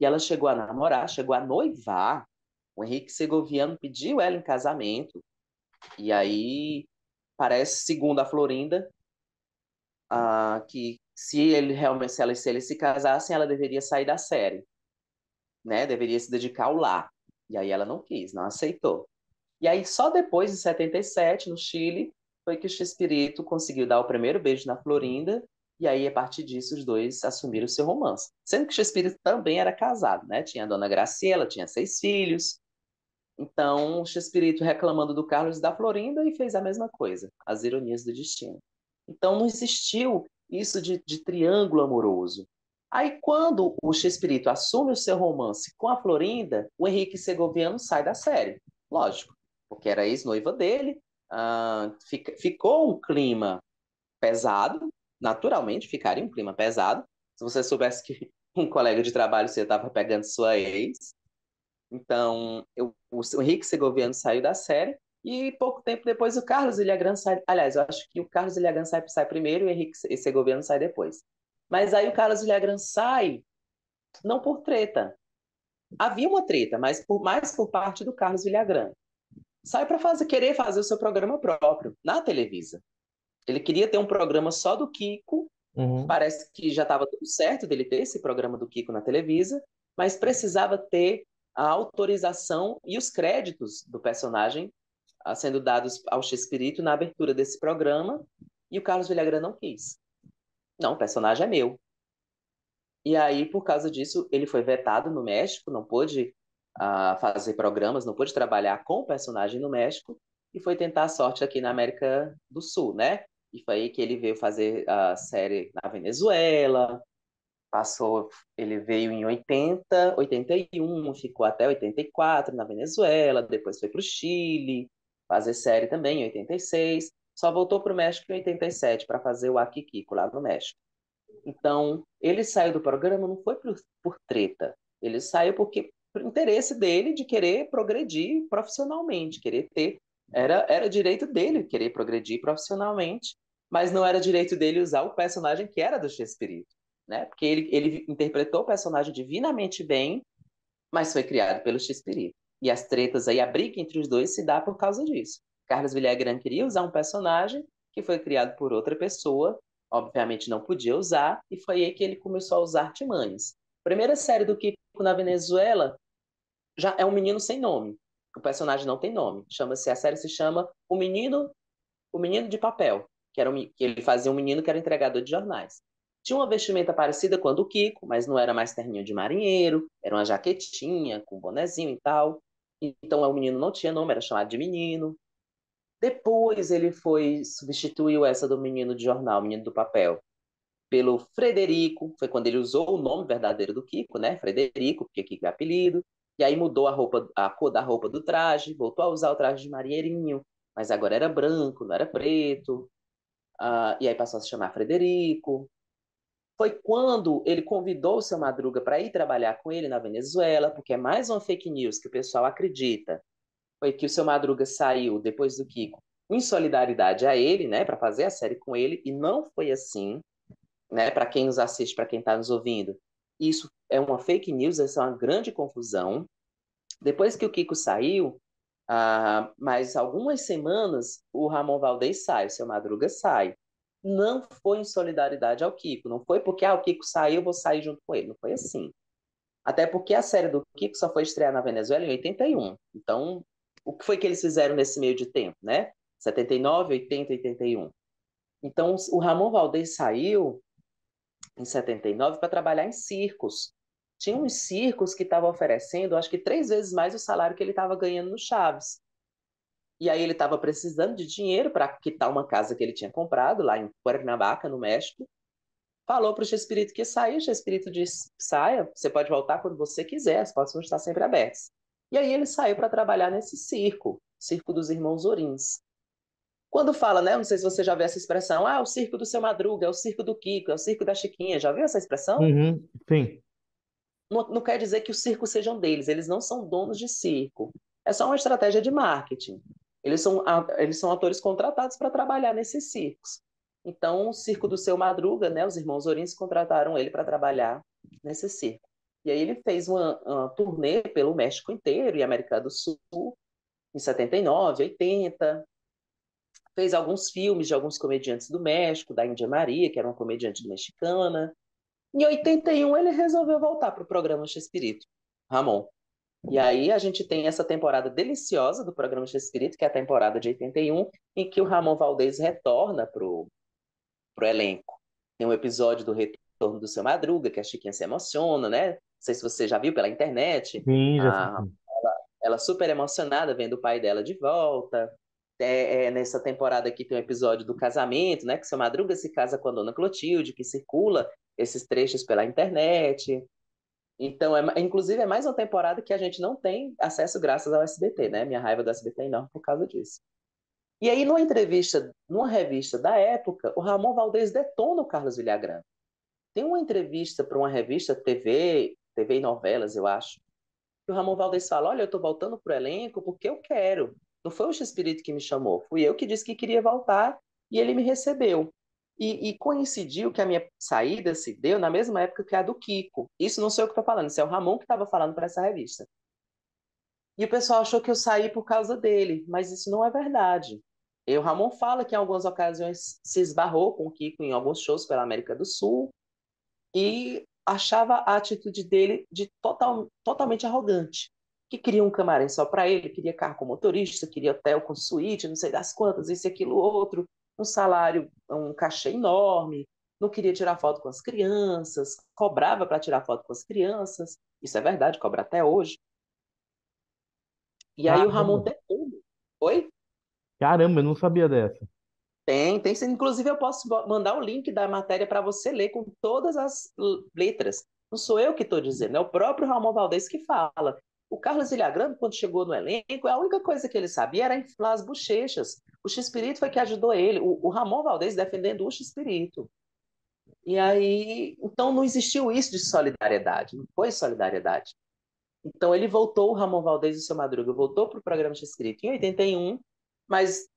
E ela chegou a namorar, chegou a noivar. O Henrique Segoviano pediu ela em casamento. E aí, parece, segundo a Florinda, uh, que se ele realmente se, ela, se ele se casassem, ela deveria sair da série, né? Deveria se dedicar ao lar. E aí ela não quis, não aceitou. E aí, só depois de 77, no Chile, foi que o Chespirito conseguiu dar o primeiro beijo na Florinda, e aí, a partir disso, os dois assumiram seu romance. Sendo que Chespirito também era casado, né? Tinha a dona Graciela, tinha seis filhos. Então, o Chespirito reclamando do Carlos e da Florinda e fez a mesma coisa, as ironias do destino. Então, não existiu isso de, de triângulo amoroso. Aí, quando o Chespirito assume o seu romance com a Florinda, o Henrique Segoviano sai da série. Lógico, porque era ex-noiva dele. Uh, fica, ficou um clima pesado, naturalmente ficaria um clima pesado. Se você soubesse que um colega de trabalho você estava pegando sua ex. Então, eu, o, Henrique Segoviano saiu da série e pouco tempo depois o Carlos Ilhagrande sai. Aliás, eu acho que o Carlos Ilhagrande sai, sai primeiro e o Henrique Segoviano sai depois. Mas aí o Carlos Ilhagrande sai não por treta. Havia uma treta, mas por mais por parte do Carlos Villagrande sai para fazer, querer fazer o seu programa próprio na Televisa. Ele queria ter um programa só do Kiko. Uhum. Parece que já estava tudo certo dele ter esse programa do Kiko na Televisa, mas precisava ter a autorização e os créditos do personagem ah, sendo dados ao X-Espírito na abertura desse programa, e o Carlos Villagrán não quis. Não, o personagem é meu. E aí, por causa disso, ele foi vetado no México, não pôde a fazer programas, não pôde trabalhar com o personagem no México e foi tentar a sorte aqui na América do Sul, né? E foi aí que ele veio fazer a série na Venezuela, passou, ele veio em 80, 81, ficou até 84 na Venezuela, depois foi para o Chile, fazer série também em 86, só voltou para o México em 87 para fazer o Akikiko lá no México. Então, ele saiu do programa não foi por, por treta, ele saiu porque interesse dele de querer progredir profissionalmente, querer ter. Era, era direito dele querer progredir profissionalmente, mas não era direito dele usar o personagem que era do Shakespeare, né? Porque ele, ele interpretou o personagem divinamente bem, mas foi criado pelo Shakespeare. E as tretas aí, a briga entre os dois se dá por causa disso. Carlos Villagrán queria usar um personagem que foi criado por outra pessoa, obviamente não podia usar, e foi aí que ele começou a usar artimanhas. Primeira série do Kiko na Venezuela já é um menino sem nome. O personagem não tem nome. Chama-se a série se chama O Menino, O Menino de Papel, que era um, que ele fazia um menino que era entregador de jornais. Tinha uma vestimenta parecida com a do Kiko, mas não era mais terninho de marinheiro, era uma jaquetinha com um bonezinho e tal. Então o menino não tinha nome, era chamado de menino. Depois ele foi substituiu essa do menino de jornal, menino do papel, pelo Frederico. Foi quando ele usou o nome verdadeiro do Kiko, né? Frederico, porque Kiko é apelido. E aí mudou a roupa, a cor da roupa do traje, voltou a usar o traje de marinheirinho, mas agora era branco, não era preto. Uh, e aí passou a se chamar Frederico. Foi quando ele convidou o seu Madruga para ir trabalhar com ele na Venezuela, porque é mais uma fake news que o pessoal acredita. Foi que o seu Madruga saiu depois do Kiko em solidariedade a ele, né, para fazer a série com ele, e não foi assim, né, para quem nos assiste, para quem está nos ouvindo. Isso é uma fake news, essa é uma grande confusão. Depois que o Kiko saiu, ah, mas algumas semanas o Ramon Valdez sai, o seu Madruga sai. Não foi em solidariedade ao Kiko, não foi porque ah, o Kiko saiu, eu vou sair junto com ele, não foi assim. Até porque a série do Kiko só foi estrear na Venezuela em 81. Então, o que foi que eles fizeram nesse meio de tempo, né? 79, 80, 81. Então, o Ramon Valdez saiu em 79 para trabalhar em circos. Tinha uns circos que estavam oferecendo, acho que três vezes mais o salário que ele estava ganhando no Chaves. E aí ele estava precisando de dinheiro para quitar uma casa que ele tinha comprado lá em Cuernavaca, no México. Falou para o Espírito que saiu, o Espírito disse: saia, você pode voltar quando você quiser, as portas vão estar sempre abertas. E aí ele saiu para trabalhar nesse circo, Circo dos Irmãos Orins. Quando fala, né? Não sei se você já viu essa expressão. Ah, o circo do seu Madruga, é o circo do Kiko, é o circo da Chiquinha. Já viu essa expressão? Uhum, sim. Não, não quer dizer que os circos sejam deles. Eles não são donos de circo. É só uma estratégia de marketing. Eles são, eles são atores contratados para trabalhar nesses circos. Então, o circo do seu Madruga, né? Os irmãos Orins contrataram ele para trabalhar nesse circo. E aí ele fez uma, uma, turnê pelo México inteiro e América do Sul em 79, 80 fez alguns filmes de alguns comediantes do México, da Índia Maria, que era uma comediante mexicana. Em 81, ele resolveu voltar para o programa X-Espírito, Ramon. E aí a gente tem essa temporada deliciosa do programa X-Espírito, que é a temporada de 81, em que o Ramon Valdez retorna para o elenco. Tem um episódio do Retorno do Seu Madruga, que a Chiquinha se emociona, né? Não sei se você já viu pela internet. Sim, já a, ela, ela super emocionada vendo o pai dela de volta é, é, nessa temporada aqui tem um episódio do casamento, né? Que seu Madruga se casa com a dona Clotilde, que circula esses trechos pela internet. Então, é, inclusive, é mais uma temporada que a gente não tem acesso graças ao SBT, né? Minha raiva do SBT é enorme por causa disso. E aí, numa entrevista, numa revista da época, o Ramon Valdez detona o Carlos Villagrán. Tem uma entrevista para uma revista TV, TV e novelas, eu acho, que o Ramon Valdez fala, olha, eu estou voltando para o elenco porque eu quero. Não foi o espírito que me chamou, fui eu que disse que queria voltar e ele me recebeu. E, e, coincidiu que a minha saída se deu na mesma época que a do Kiko. Isso não sei o que estou falando, isso é o Ramon que estava falando para essa revista. E o pessoal achou que eu saí por causa dele, mas isso não é verdade. E o Ramon fala que em algumas ocasiões se esbarrou com o Kiko em alguns shows pela América do Sul e achava a atitude dele de total, totalmente arrogante que queria um camarim só para ele, queria carro com motorista, queria hotel com suíte, não sei das quantas, isso, aquilo, outro, um salário, um cachê enorme, não queria tirar foto com as crianças, cobrava para tirar foto com as crianças, isso é verdade, cobra até hoje. E Caramba. aí o Ramon tem tudo. Oi? Caramba, eu não sabia dessa. Tem, tem. Inclusive, eu posso mandar o link da matéria para você ler com todas as letras. Não sou eu que estou dizendo, é o próprio Ramon Valdez que fala. O Carlos Villagrande, quando chegou no elenco, a única coisa que ele sabia era inflar as bochechas. O x foi que ajudou ele, o, o Ramon Valdez defendendo o x -Spirito. E aí, então não existiu isso de solidariedade, não foi solidariedade. Então ele voltou, o Ramon Valdez e o seu Madruga, voltou para o programa X-Espírito em 81, mas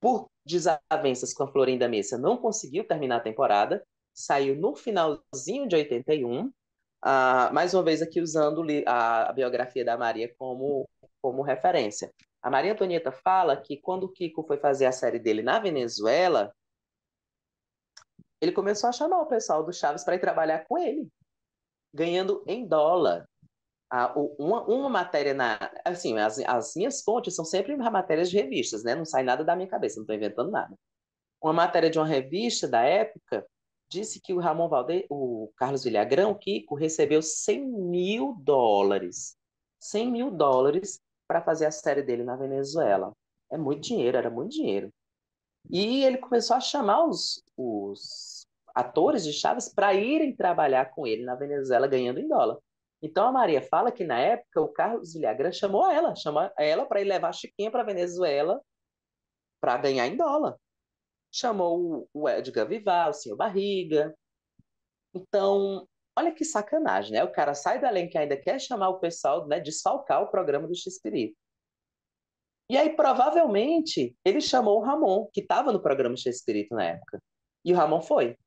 por desavenças com a Florinda Messa não conseguiu terminar a temporada, saiu no finalzinho de 81, Uh, mais uma vez aqui usando a, biografia da Maria como, como referência. A Maria Antonieta fala que quando o Kiko foi fazer a série dele na Venezuela, ele começou a chamar o pessoal do Chaves para ir trabalhar com ele, ganhando em dólar. uma, uma, matéria na. Assim, as, as, minhas fontes são sempre matérias de revistas, né? Não sai nada da minha cabeça, não estou inventando nada. Uma matéria de uma revista da época disse que o Ramon Valde, o Carlos Villagrão, o Kiko, recebeu 100 mil dólares. 100 mil dólares para fazer a série dele na Venezuela. É muito dinheiro, era muito dinheiro. E ele começou a chamar os, os atores de Chaves para irem trabalhar com ele na Venezuela ganhando em dólar. Então a Maria fala que na época o Carlos Villagrán chamou ela, chamou ela para ir levar a Chiquinha para Venezuela para ganhar em dólar chamou o Edgar Vivar, o Senhor Barriga. Então, olha que sacanagem, né? O cara sai da elenco que ainda quer chamar o pessoal, né, desfalcar o programa do X-Espírito. E aí, provavelmente, ele chamou o Ramon, que estava no programa X-Espírito na época. E o Ramon foi.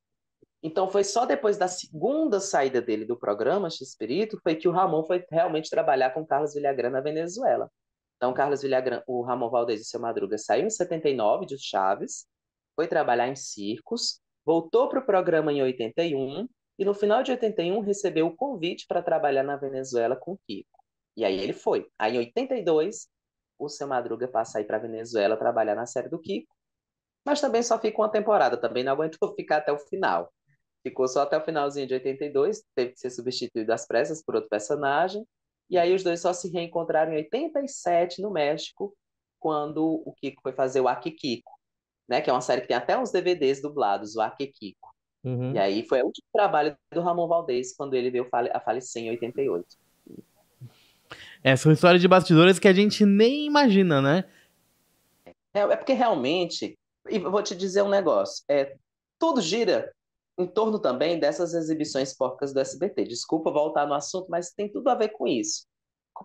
Então, foi só depois da segunda saída dele do programa X-Espírito foi que o Ramon foi realmente trabalhar com Carlos Villagrán na Venezuela. Então, Carlos Villagrán, o Ramon Valdez e o seu Madruga saíram em 79 de Chaves, foi trabalhar em circos, voltou para o programa em 81 e no final de 81 recebeu o convite para trabalhar na Venezuela com Kiko. E aí ele foi. Aí em 82, o Seu Madruga passa aí para a Venezuela trabalhar na série do Kiko, mas também só fica uma temporada, também não aguentou ficar até o final. Ficou só até o finalzinho de 82, teve que ser substituído às pressas por outro personagem, e aí os dois só se reencontraram em 87 no México, quando o Kiko foi fazer o Aki Kiko, né? Que é uma série que tem até uns DVDs dublados, o Akekiko. Uhum. E aí foi o último trabalho do Ramon Valdez quando ele veio a falecer em 88. É, uma histórias de bastidores que a gente nem imagina, né? É, é porque realmente, e vou te dizer um negócio, é, tudo gira em torno também dessas exibições porcas do SBT. Desculpa voltar no assunto, mas tem tudo a ver com isso.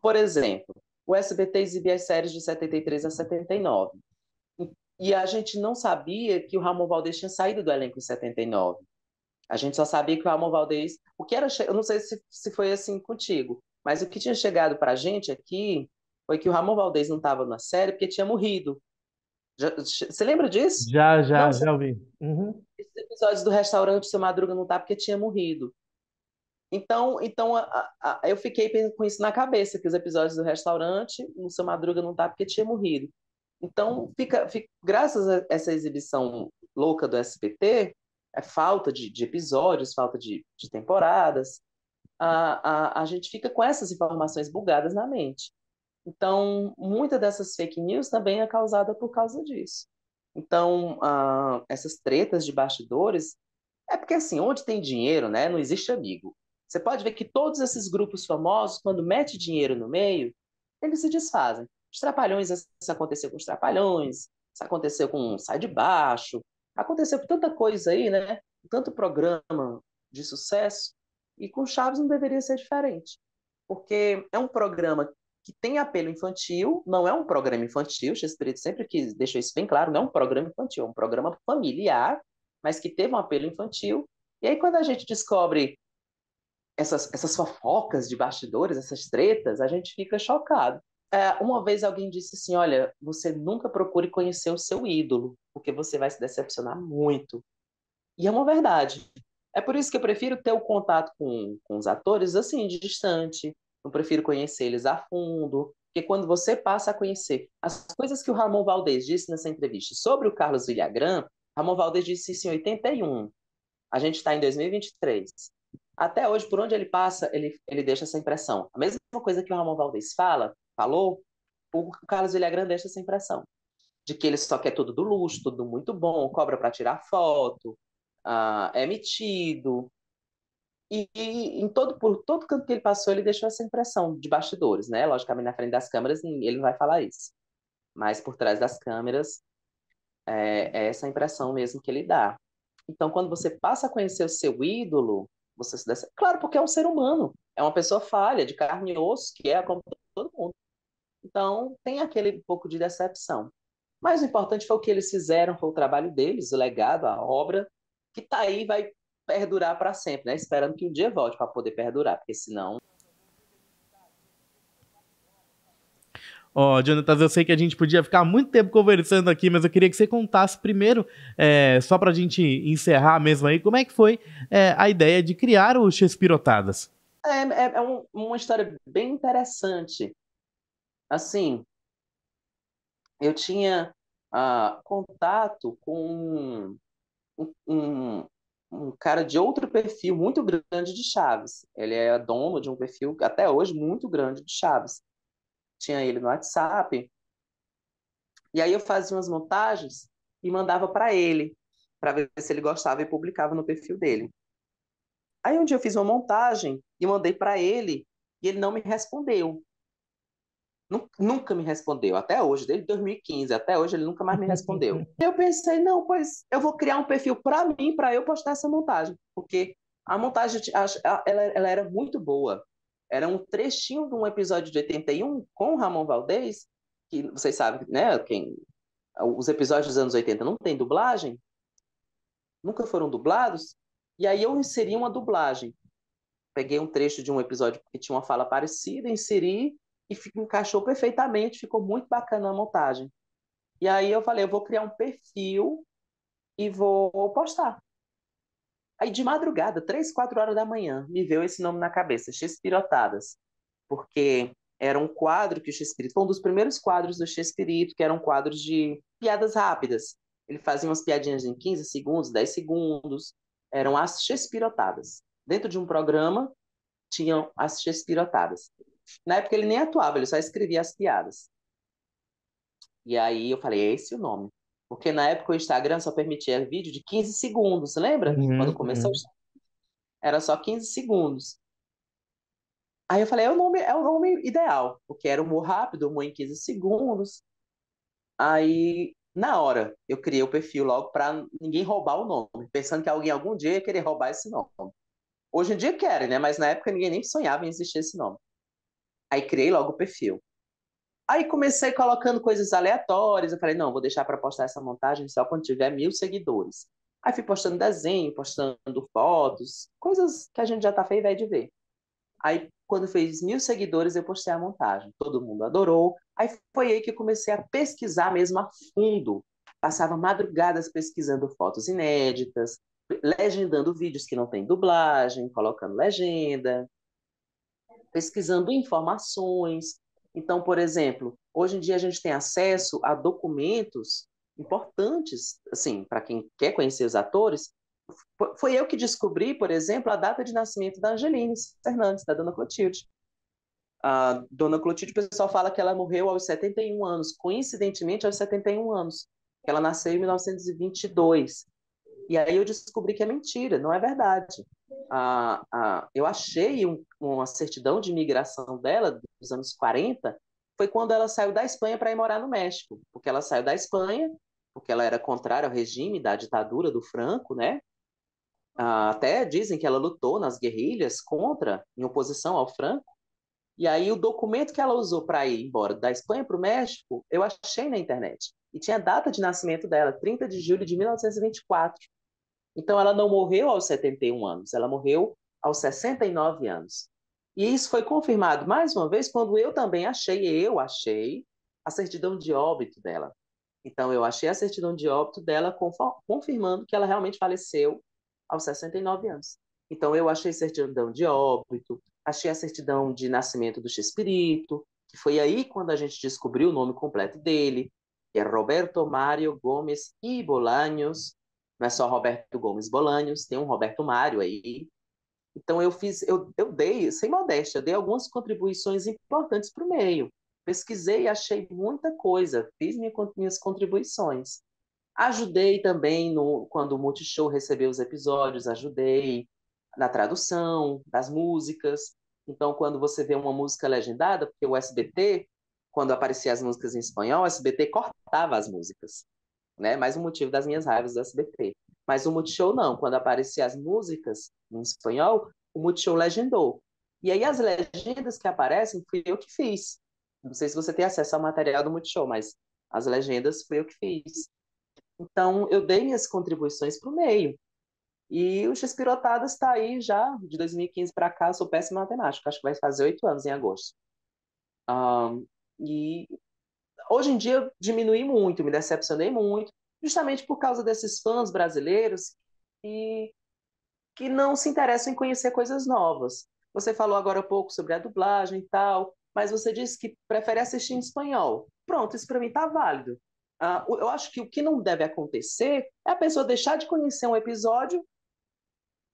Por exemplo, o SBT exibia as séries de 73 a 79. E a gente não sabia que o Ramon Valdez tinha saído do elenco em 79. A gente só sabia que o Ramon Valdez. O que era. Eu não sei se, se foi assim contigo, mas o que tinha chegado para a gente aqui foi que o Ramon Valdez não estava na série porque tinha morrido. Já, você lembra disso? Já, já, Nossa, já ouvi. Uhum. Esses episódios do restaurante Seu Madruga não tá porque tinha morrido. Então, então a, a, eu fiquei com isso na cabeça, que os episódios do restaurante no Seu Madruga não tá porque tinha morrido. Então, fica, fica, graças a essa exibição louca do SBT, a é falta de, de episódios, falta de, de temporadas, a, a, a gente fica com essas informações bugadas na mente. Então, muita dessas fake news também é causada por causa disso. Então, uh, essas tretas de bastidores, é porque assim, onde tem dinheiro, né, não existe amigo. Você pode ver que todos esses grupos famosos, quando mete dinheiro no meio, eles se desfazem. Os trapalhões, isso aconteceu com os trapalhões, isso aconteceu com Sai de Baixo, aconteceu com tanta coisa aí, né? Tanto programa de sucesso, e com Chaves não deveria ser diferente, porque é um programa que tem apelo infantil, não é um programa infantil, Shakespeare sempre quis, deixou isso bem claro, não é um programa infantil, é um programa familiar, mas que teve um apelo infantil, e aí quando a gente descobre essas, essas fofocas de bastidores, essas tretas, a gente fica chocado. É, uma vez alguém disse assim: Olha, você nunca procure conhecer o seu ídolo, porque você vai se decepcionar muito. E é uma verdade. É por isso que eu prefiro ter o contato com, com os atores assim, de distante. Eu prefiro conhecer eles a fundo. Porque quando você passa a conhecer as coisas que o Ramon Valdez disse nessa entrevista sobre o Carlos Villagrán, Ramon Valdez disse isso em 81. A gente está em 2023. Até hoje, por onde ele passa, ele, ele deixa essa impressão. A mesma coisa que o Ramon Valdez fala, falou, o Carlos Villagrán deixa essa impressão de que ele só quer tudo do luxo, tudo muito bom, cobra para tirar foto, uh, é metido. E, e, em todo, por todo canto que ele passou, ele deixou essa impressão de bastidores, né? Logicamente, na frente das câmeras, ele não vai falar isso. Mas por trás das câmeras, é, é essa impressão mesmo que ele dá. Então, quando você passa a conhecer o seu ídolo, você se dá... Claro, porque é um ser humano. É uma pessoa falha, de carne e osso, que é como todo mundo. Então, tem aquele pouco de decepção. Mas o importante foi o que eles fizeram, foi o trabalho deles, o legado, a obra, que está aí vai perdurar para sempre, né? Esperando que um dia volte para poder perdurar, porque senão. Ó, oh, eu sei que a gente podia ficar muito tempo conversando aqui, mas eu queria que você contasse primeiro, é, só para a gente encerrar mesmo aí, como é que foi é, a ideia de criar o X Pirotadas? É, é, é um, uma história bem interessante. Assim, eu tinha ah, contato com um, um, um, cara de outro perfil muito grande de Chaves. Ele é dono de um perfil, até hoje, muito grande de Chaves. Tinha ele no WhatsApp. E aí eu fazia umas montagens e mandava para ele, para ver se ele gostava e publicava no perfil dele. Aí um dia eu fiz uma montagem e mandei para ele e ele não me respondeu. Nunca me respondeu. Até hoje, desde 2015, até hoje ele nunca mais me respondeu. eu pensei, não, pois eu vou criar um perfil para mim, para eu postar essa montagem. Porque a montagem, ela, ela era muito boa. Era um trechinho de um episódio de 81 com o Ramon Valdez, que vocês sabem, né? Quem, os episódios dos anos 80 não tem dublagem, nunca foram dublados. E aí eu inseri uma dublagem. Peguei um trecho de um episódio que tinha uma fala parecida, inseri e encaixou perfeitamente, ficou muito bacana a montagem. E aí eu falei, eu vou criar um perfil e vou postar. Aí de madrugada, três, quatro horas da manhã, me veio esse nome na cabeça, X-Pirotadas, porque era um quadro que o X-Espírito, um dos primeiros quadros do X-Espírito, que eram quadros de piadas rápidas. Ele fazia umas piadinhas em 15 segundos, 10 segundos, eram as X-Pirotadas. Dentro de um programa, tinham as X-Pirotadas. Na época ele nem atuava, ele só escrevia as piadas. E aí eu falei, é esse o nome. Porque na época o Instagram só permitia vídeo de 15 segundos, lembra? Uhum, Quando começou uhum. era só 15 segundos. Aí eu falei, é o nome, é o nome ideal, porque era humor rápido, humor em 15 segundos. Aí, na hora, eu criei o perfil logo para ninguém roubar o nome, pensando que alguém algum dia ia querer roubar esse nome. Hoje em dia querem, né? Mas na época ninguém nem sonhava em existir esse nome. Aí criei logo o perfil. Aí comecei colocando coisas aleatórias. Eu falei, não, vou deixar para postar essa montagem só quando tiver mil seguidores. Aí fui postando desenho, postando fotos, coisas que a gente já tá feio velho de ver. Aí, quando fez mil seguidores, eu postei a montagem. Todo mundo adorou. Aí foi aí que eu comecei a pesquisar mesmo a fundo. Passava madrugadas pesquisando fotos inéditas, legendando vídeos que não tem dublagem, colocando legenda, pesquisando informações. Então, por exemplo, hoje em dia a gente tem acesso a documentos importantes, assim, para quem quer conhecer os atores. Foi eu que descobri, por exemplo, a data de nascimento da Angelina Fernandes, da Dona Clotilde. A Dona Clotilde, o pessoal fala que ela morreu aos 71 anos, coincidentemente aos 71 anos. Ela nasceu em 1922. E aí eu descobri que é mentira, não é verdade a, a, eu achei um, uma certidão de imigração dela dos anos 40, foi quando ela saiu da Espanha para ir morar no México, porque ela saiu da Espanha, porque ela era contrária ao regime da ditadura do Franco, né? Ah, até dizem que ela lutou nas guerrilhas contra, em oposição ao Franco. E aí o documento que ela usou para ir embora da Espanha para o México, eu achei na internet. E tinha a data de nascimento dela, 30 de julho de 1924. Então, ela não morreu aos 71 anos, ela morreu aos 69 anos. E isso foi confirmado mais uma vez quando eu também achei, eu achei, a certidão de óbito dela. Então, eu achei a certidão de óbito dela confirmando que ela realmente faleceu aos 69 anos. Então, eu achei certidão de óbito, achei a certidão de nascimento do X-Espírito, que foi aí quando a gente descobriu o nome completo dele, que é Roberto Mário Gomes e Bolaños não é só Roberto Gomes Bolanhos, tem um Roberto Mário aí. Então eu fiz, eu, eu dei, sem modéstia, eu dei algumas contribuições importantes para o meio. Pesquisei e achei muita coisa, fiz minha, minhas contribuições. Ajudei também no, quando o Multishow recebeu os episódios, ajudei na tradução das músicas. Então, quando você vê uma música legendada, porque o SBT, quando apareciam as músicas em espanhol, o SBT cortava as músicas né? Mais um motivo das minhas raivas do SBT. Mas o Multishow não, quando apareciam as músicas em espanhol, o Multishow legendou. E aí as legendas que aparecem fui eu que fiz. Não sei se você tem acesso ao material do Multishow, mas as legendas fui eu que fiz. Então, eu dei minhas contribuições para o meio. E o X-Pirotadas está aí já de 2015 para cá, sou péssima matemática, acho que vai fazer oito anos em agosto. Um, e Hoje em dia eu diminui muito, me decepcionei muito, justamente por causa desses fãs brasileiros que, que não se interessam em conhecer coisas novas. Você falou agora há pouco sobre a dublagem e tal, mas você disse que prefere assistir em espanhol. Pronto, isso para mim está válido. Uh, eu acho que o que não deve acontecer é a pessoa deixar de conhecer um episódio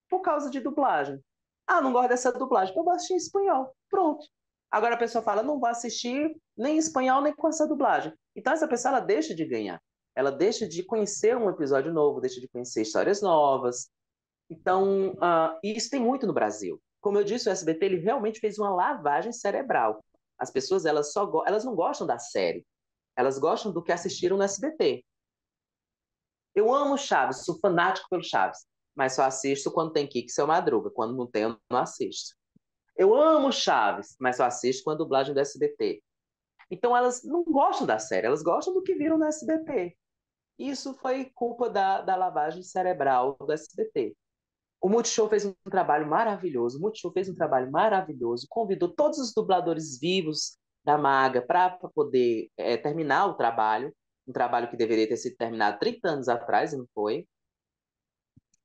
por causa de dublagem. Ah, não gosto dessa dublagem, então eu gosto assistir em espanhol. Pronto. Agora a pessoa fala, não vou assistir nem em espanhol, nem com essa dublagem. Então essa pessoa ela deixa de ganhar, ela deixa de conhecer um episódio novo, deixa de conhecer histórias novas. Então, uh, isso tem muito no Brasil. Como eu disse, o SBT ele realmente fez uma lavagem cerebral. As pessoas elas só elas não gostam da série, elas gostam do que assistiram no SBT. Eu amo Chaves, sou fanático pelo Chaves, mas só assisto quando tem Kik e seu Madruga. Quando não tem, eu não assisto. Eu amo Chaves, mas só assisto com a dublagem do SBT. Então elas não gostam da série, elas gostam do que viram no SBT. Isso foi culpa da, da lavagem cerebral do SBT. O Multishow fez um trabalho maravilhoso, o Multishow fez um trabalho maravilhoso, convidou todos os dubladores vivos da Maga para poder é, terminar o trabalho, um trabalho que deveria ter sido terminado 30 anos atrás e não foi.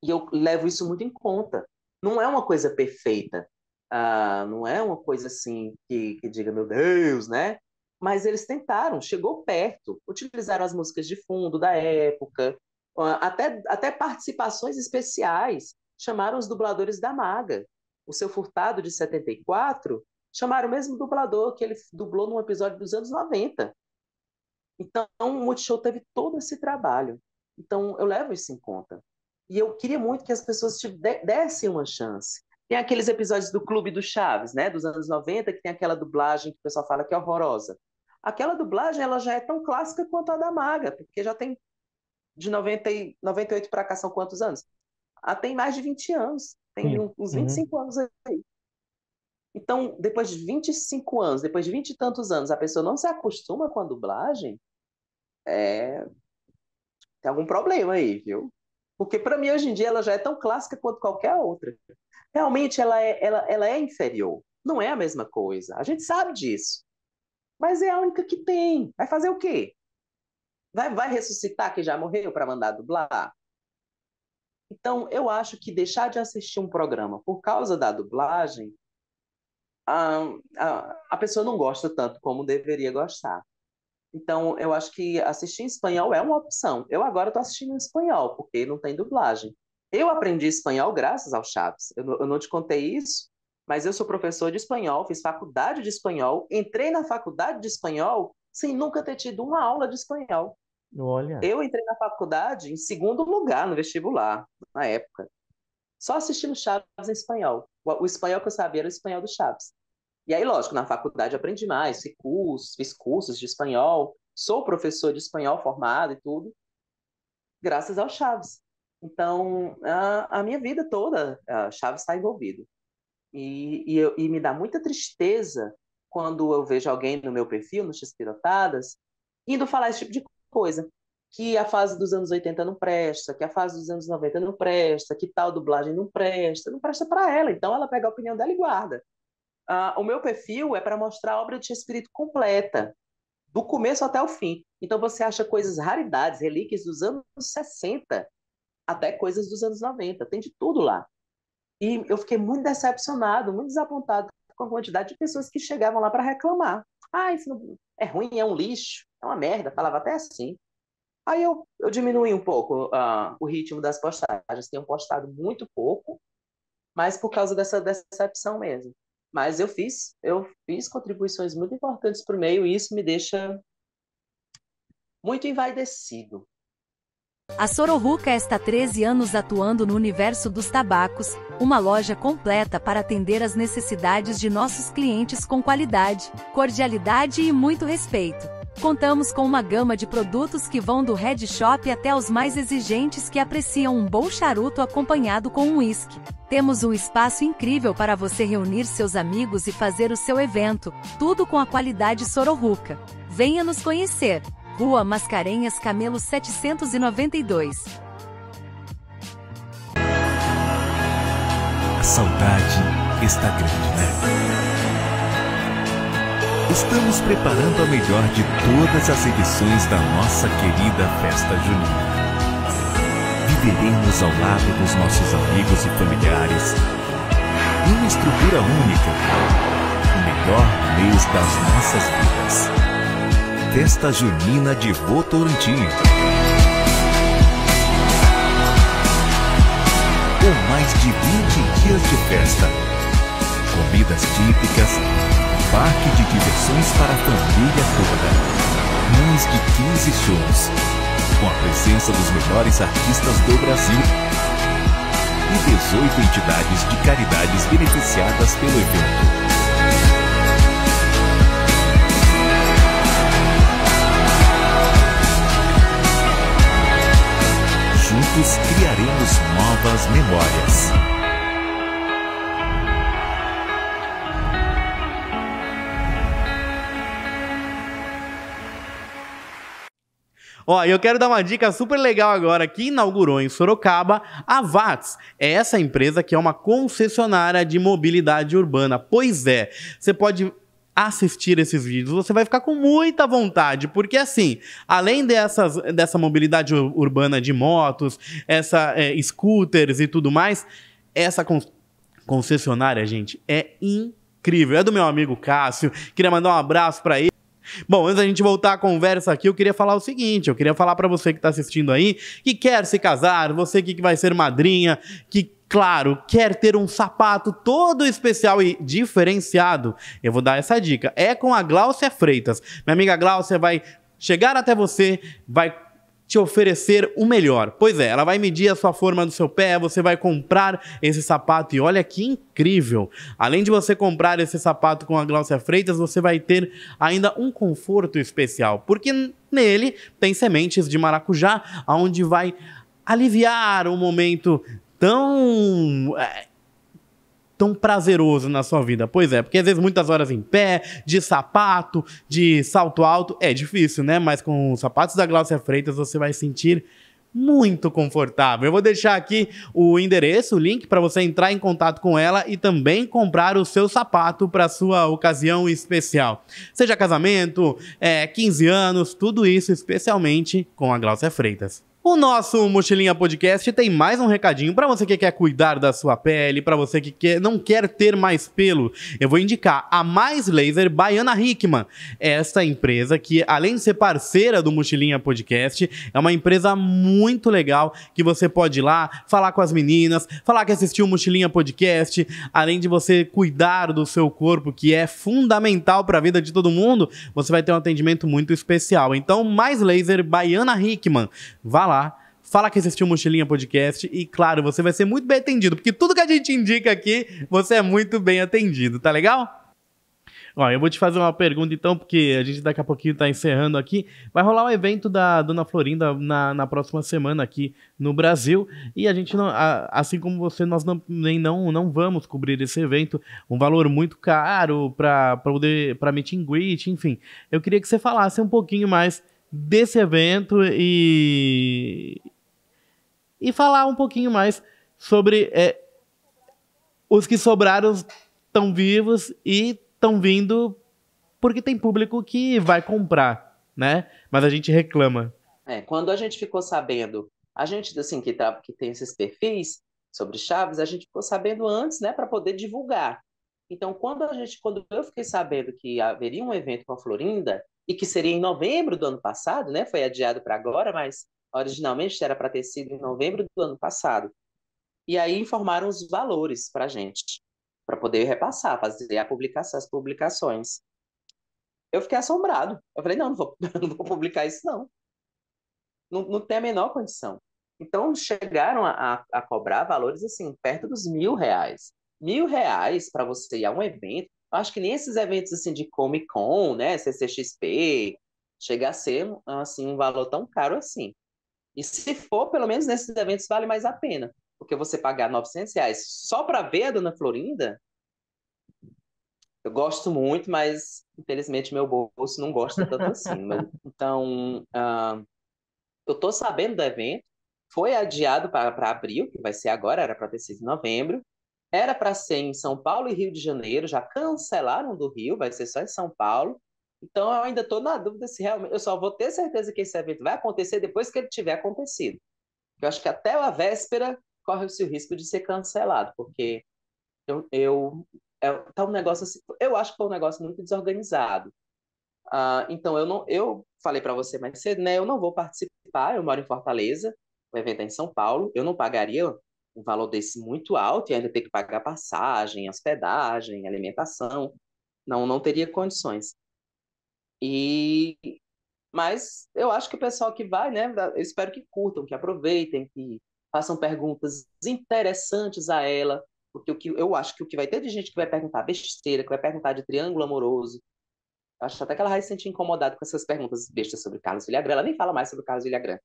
E eu levo isso muito em conta. Não é uma coisa perfeita, ah, não é uma coisa assim que, que diga, meu Deus, né? Mas eles tentaram, chegou perto, utilizaram as músicas de fundo da época, até, até participações especiais, chamaram os dubladores da Maga. O seu Furtado, de 74, chamaram o mesmo dublador que ele dublou num episódio dos anos 90. Então, o Multishow teve todo esse trabalho. Então, eu levo isso em conta. E eu queria muito que as pessoas dessem uma chance. Tem aqueles episódios do Clube do Chaves, né, dos anos 90, que tem aquela dublagem que o pessoal fala que é horrorosa. Aquela dublagem ela já é tão clássica quanto a da Maga, porque já tem de 90 e, 98 para cá são quantos anos? Ah, tem mais de 20 anos, tem uhum. uns 25 uhum. anos aí. Então, depois de 25 anos, depois de 20 e tantos anos, a pessoa não se acostuma com a dublagem, é... tem algum problema aí, viu? Porque para mim hoje em dia ela já é tão clássica quanto qualquer outra. Realmente ela é, ela, ela é inferior, não é a mesma coisa. A gente sabe disso. Mas é a única que tem. Vai fazer o quê? Vai, vai ressuscitar quem já morreu para mandar dublar? Então, eu acho que deixar de assistir um programa por causa da dublagem, a, ah, a, ah, a pessoa não gosta tanto como deveria gostar. Então, eu acho que assistir em espanhol é uma opção. Eu agora estou assistindo em espanhol, porque não tem dublagem. Eu aprendi espanhol graças ao Chaves. Eu, eu não te contei isso, mas eu sou professor de espanhol, fiz faculdade de espanhol, entrei na faculdade de espanhol sem nunca ter tido uma aula de espanhol. Olha. Eu entrei na faculdade em segundo lugar no vestibular, na época. Só assistindo Chaves em espanhol. O espanhol que eu sabia era o espanhol do Chaves. E aí, lógico, na faculdade aprendi mais, fiz cursos, fiz cursos de espanhol, sou professor de espanhol formado e tudo, graças ao Chaves. Então, a, a minha vida toda, a Chaves está envolvido. E, e, eu, e, me dá muita tristeza quando eu vejo alguém no meu perfil, no X-Pirotadas, indo falar esse tipo de coisa. Que a fase dos anos 80 não presta, que a fase dos anos 90 não presta, que tal dublagem não presta, não presta para ela. Então ela pega a opinião dela e guarda. Uh, o meu perfil é para mostrar a obra de espírito completa, do começo até o fim. Então você acha coisas, raridades, relíquias dos anos 60, até coisas dos anos 90, tem de tudo lá. E eu fiquei muito decepcionado, muito desapontado com a quantidade de pessoas que chegavam lá para reclamar. Ah, isso não... é ruim, é um lixo, é uma merda, falava até assim. Aí eu, eu diminui um pouco uh, o ritmo das postagens, tenho postado muito pouco, mas por causa dessa decepção mesmo. Mas eu fiz, eu fiz contribuições muito importantes para o meio e isso me deixa muito envaidecido. A Sororuca está 13 anos atuando no universo dos tabacos, uma loja completa para atender as necessidades de nossos clientes com qualidade, cordialidade e muito respeito. Contamos com uma gama de produtos que vão do head shop até os mais exigentes que apreciam um bom charuto acompanhado com um uísque. Temos um espaço incrível para você reunir seus amigos e fazer o seu evento, tudo com a qualidade Sororuca. Venha nos conhecer. Rua Mascarenhas Camelo 792. A saudade está grande, né? Estamos preparando a melhor de todas as edições da nossa querida festa junina. Viveremos ao lado dos nossos amigos e familiares em uma estrutura única, o melhor mês das nossas vidas. Festa Junina de Votorantim. Com mais de 20 dias de festa, comidas típicas, parque de diversões para a família toda. Mais de 15 shows, com a presença dos melhores artistas do Brasil e 18 entidades de caridades beneficiadas pelo evento. Juntos criaremos novas memórias. Ó, eu quero dar uma dica super legal agora que inaugurou em Sorocaba a VATS. É essa empresa que é uma concessionária de mobilidade urbana. Pois é, você pode assistir esses vídeos, você vai ficar com muita vontade, porque assim, além dessas, dessa mobilidade urbana de motos, essa é, scooters e tudo mais, essa con concessionária, gente, é incrível. É do meu amigo Cássio. Queria mandar um abraço para ele. Bom, antes da gente voltar à conversa aqui, eu queria falar o seguinte: eu queria falar para você que está assistindo aí, que quer se casar, você que vai ser madrinha, que claro, quer ter um sapato todo especial e diferenciado, eu vou dar essa dica. É com a Gláucia Freitas. Minha amiga Gláucia vai chegar até você, vai te oferecer o melhor. Pois é, ela vai medir a sua forma do seu pé, você vai comprar esse sapato e olha que incrível. Além de você comprar esse sapato com a Glaucia Freitas, você vai ter ainda um conforto especial, porque nele tem sementes de maracujá, onde vai aliviar o momento tão eh, tão prazeroso na sua vida? Pois é, porque às vezes muitas horas em pé, de sapato, de salto alto, é difícil, né? Mas com os sapatos da Glaucia Freitas você vai sentir muito confortável. Eu vou deixar aqui o endereço, o link para você entrar em contato com ela e também comprar o seu sapato para sua ocasião especial. Seja casamento, é, 15 anos, tudo isso especialmente com a Glaucia Freitas. O nosso Mochilinha Podcast tem mais um recadinho para você que quer cuidar da sua pele, para você que quer, não quer ter mais pelo. Eu vou indicar a Mais Laser Baiana Hickman. Esta empresa que, além de ser parceira do Mochilinha Podcast, é uma empresa muito legal que você pode ir lá falar com as meninas, falar que assistiu o Mochilinha Podcast, além de você cuidar do seu corpo, que é fundamental para a vida de todo mundo, você vai ter um atendimento muito especial. Então, Mais Laser Baiana Hickman. Vá lá lá. Fala que assistiu Mochilinha Podcast e, claro, você vai ser muito bem atendido, porque tudo que a gente indica aqui, você é muito bem atendido, tá legal? Ó, eu vou te fazer uma pergunta então, porque a gente daqui a pouquinho tá encerrando aqui. Vai rolar um evento da Dona Florinda na, na próxima semana aqui no Brasil. E a gente, não, a, assim como você, nós não, nem não, não vamos cobrir esse evento. Um valor muito caro para poder para meeting greet, enfim. Eu queria que você falasse um pouquinho mais desse evento e e falar um pouquinho mais sobre é, os que sobraram estão vivos e estão vindo porque tem público que vai comprar, né? Mas a gente reclama. É, quando a gente ficou sabendo, a gente assim que tá, que tem esses perfis sobre Chaves, a gente ficou sabendo antes, né, para poder divulgar. Então, quando a gente, quando eu fiquei sabendo que haveria um evento com a Florinda, e que seria em novembro do ano passado, né? Foi adiado para agora, mas originalmente era para ter sido em novembro do ano passado. E aí informaram os valores para a gente, para poder repassar, fazer a publicação, as publicações. Eu fiquei assombrado. Eu falei, não, não vou, não vou publicar isso, não. não. Não tem a menor condição. Então, chegaram a, a cobrar valores, assim, perto dos mil reais. Mil reais para você ir a um evento, acho que nem esses eventos assim de Comic Con, né, CCXP, chega a ser assim um valor tão caro assim. E se for, pelo menos nesses eventos vale mais a pena, porque você pagar 900 reais só para ver a Dona Florinda, eu gosto muito, mas infelizmente meu bolso não gosta tanto assim. Então, uh, eu estou sabendo do evento, foi adiado para abril, que vai ser agora, era para ter sido em novembro, era para ser em São Paulo e Rio de Janeiro, já cancelaram do Rio, vai ser só em São Paulo. Então eu ainda estou na dúvida se realmente. Eu só vou ter certeza que esse evento vai acontecer depois que ele tiver acontecido. Eu acho que até a véspera corre-se o risco de ser cancelado, porque eu, eu é, tá um negócio assim, eu acho que foi um negócio muito desorganizado. Uh, então eu não, eu falei para você mais cedo, né? Eu não vou participar. Eu moro em Fortaleza, o evento é em São Paulo. Eu não pagaria um valor desse muito alto e ainda ter que pagar passagem, hospedagem, alimentação, não, não teria condições. E mas eu acho que o pessoal que vai, né, eu espero que curtam, que aproveitem, que façam perguntas interessantes a ela, porque o que eu acho que o que vai ter de gente que vai perguntar besteira, que vai perguntar de triângulo amoroso, acho até que ela vai se sentir incomodada com essas perguntas bestas sobre Carlos Villagrán. Ela nem fala mais sobre Carlos Villagrán.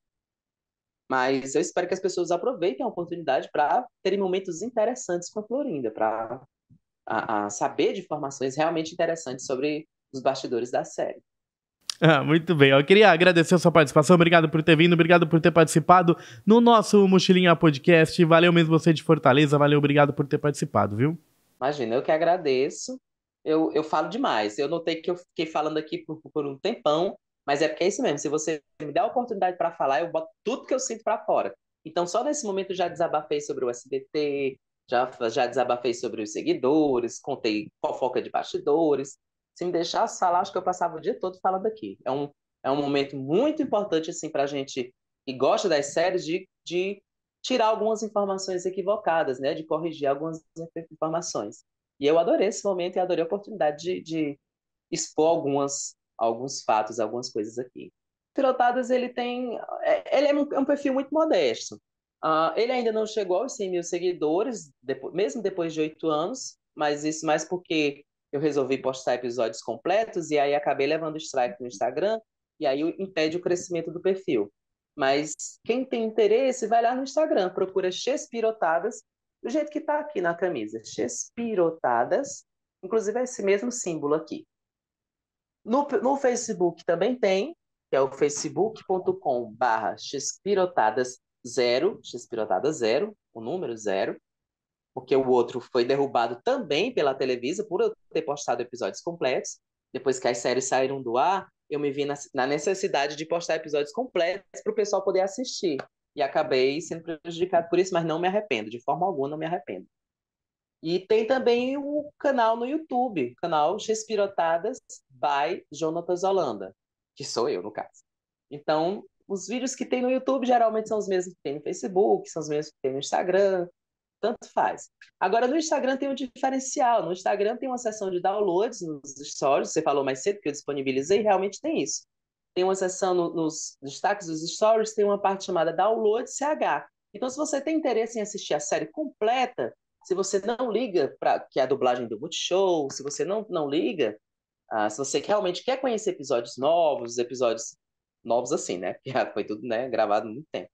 Mas eu espero que as pessoas aproveitem a oportunidade para terem momentos interessantes com a Florinda, para saber de informações realmente interessantes sobre os bastidores da série. Ah, muito bem. Eu queria agradecer a sua participação. Obrigado por ter vindo, obrigado por ter participado no nosso Mochilinha Podcast. Valeu mesmo você de Fortaleza, valeu, obrigado por ter participado, viu? Imagina, eu que agradeço. Eu, eu falo demais. Eu notei que eu fiquei falando aqui por, por um tempão mas é porque é isso mesmo, se você me der a oportunidade para falar, eu boto tudo que eu sinto para fora. Então, só nesse momento eu já desabafei sobre o SBT, já, já desabafei sobre os seguidores, contei fofoca de bastidores. Se me deixasse falar, acho que eu passava o dia todo falando aqui. É um, é um momento muito importante, assim, para a gente que gosta das séries, de, de tirar algumas informações equivocadas, né? De corrigir algumas informações. E eu adorei esse momento e adorei a oportunidade de, de expor algumas alguns fatos, algumas coisas aqui. Pirotadas ele tem. É, ele é um, é um perfil muito modesto. Uh, ele ainda não chegou aos 100 mil seguidores, depois, mesmo depois de oito anos, mas isso mais porque eu resolvi postar episódios completos e aí acabei levando strike no Instagram e aí impede o crescimento do perfil. Mas quem tem interesse, vai lá no Instagram, procura Chespirotadas, do jeito que está aqui na camisa, Chespirotadas, inclusive é esse mesmo símbolo aqui. No, no Facebook também tem, que é o facebook.com barra xpirotadas zero, xpirotadas zero, o número zero, porque o outro foi derrubado também pela Televisa por eu ter postado episódios completos. Depois que as séries saíram do ar, eu me vi na, na necessidade de postar episódios completos para o pessoal poder assistir. E acabei sendo prejudicado por isso, mas não me arrependo, de forma alguma não me arrependo. E tem também o canal no YouTube, canal Respirotadas by Jonatas Holanda, que sou eu, no caso. Então, os vídeos que tem no YouTube geralmente são os mesmos que tem no Facebook, são os mesmos que tem no Instagram, tanto faz. Agora, no Instagram tem um diferencial. No Instagram tem uma seção de downloads nos stories, você falou mais cedo que eu disponibilizei, realmente tem isso. Tem uma seção no, nos destaques dos stories, tem uma parte chamada Download CH. Então, se você tem interesse em assistir a série completa, se você não liga para que é a dublagem do Multishow, se você não, não liga, ah, se você realmente quer conhecer episódios novos, episódios novos assim, né? Porque foi tudo né, gravado há muito tempo.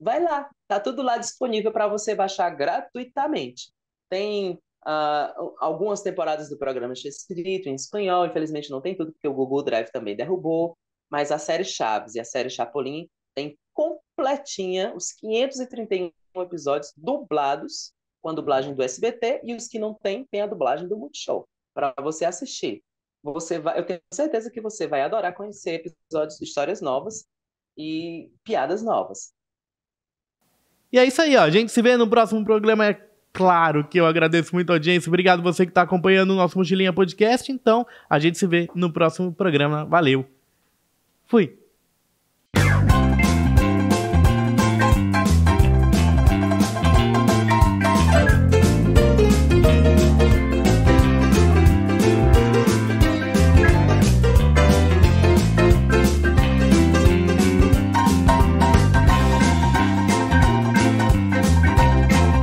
Vai lá, tá tudo lá disponível para você baixar gratuitamente. Tem ah, algumas temporadas do programa está escrito em espanhol, infelizmente não tem tudo, porque o Google Drive também derrubou, mas a série Chaves e a série Chapolin tem completinha os 531 episódios dublados com a dublagem do SBT e os que não têm, tem a dublagem do Multishow, para você assistir. Você vai, eu tenho certeza que você vai adorar conhecer episódios, histórias novas e piadas novas. E é isso aí, ó. A gente se vê no próximo programa. É claro que eu agradeço muito a audiência. Obrigado você que está acompanhando o nosso Mochilinha Podcast. Então, a gente se vê no próximo programa. Valeu. Fui.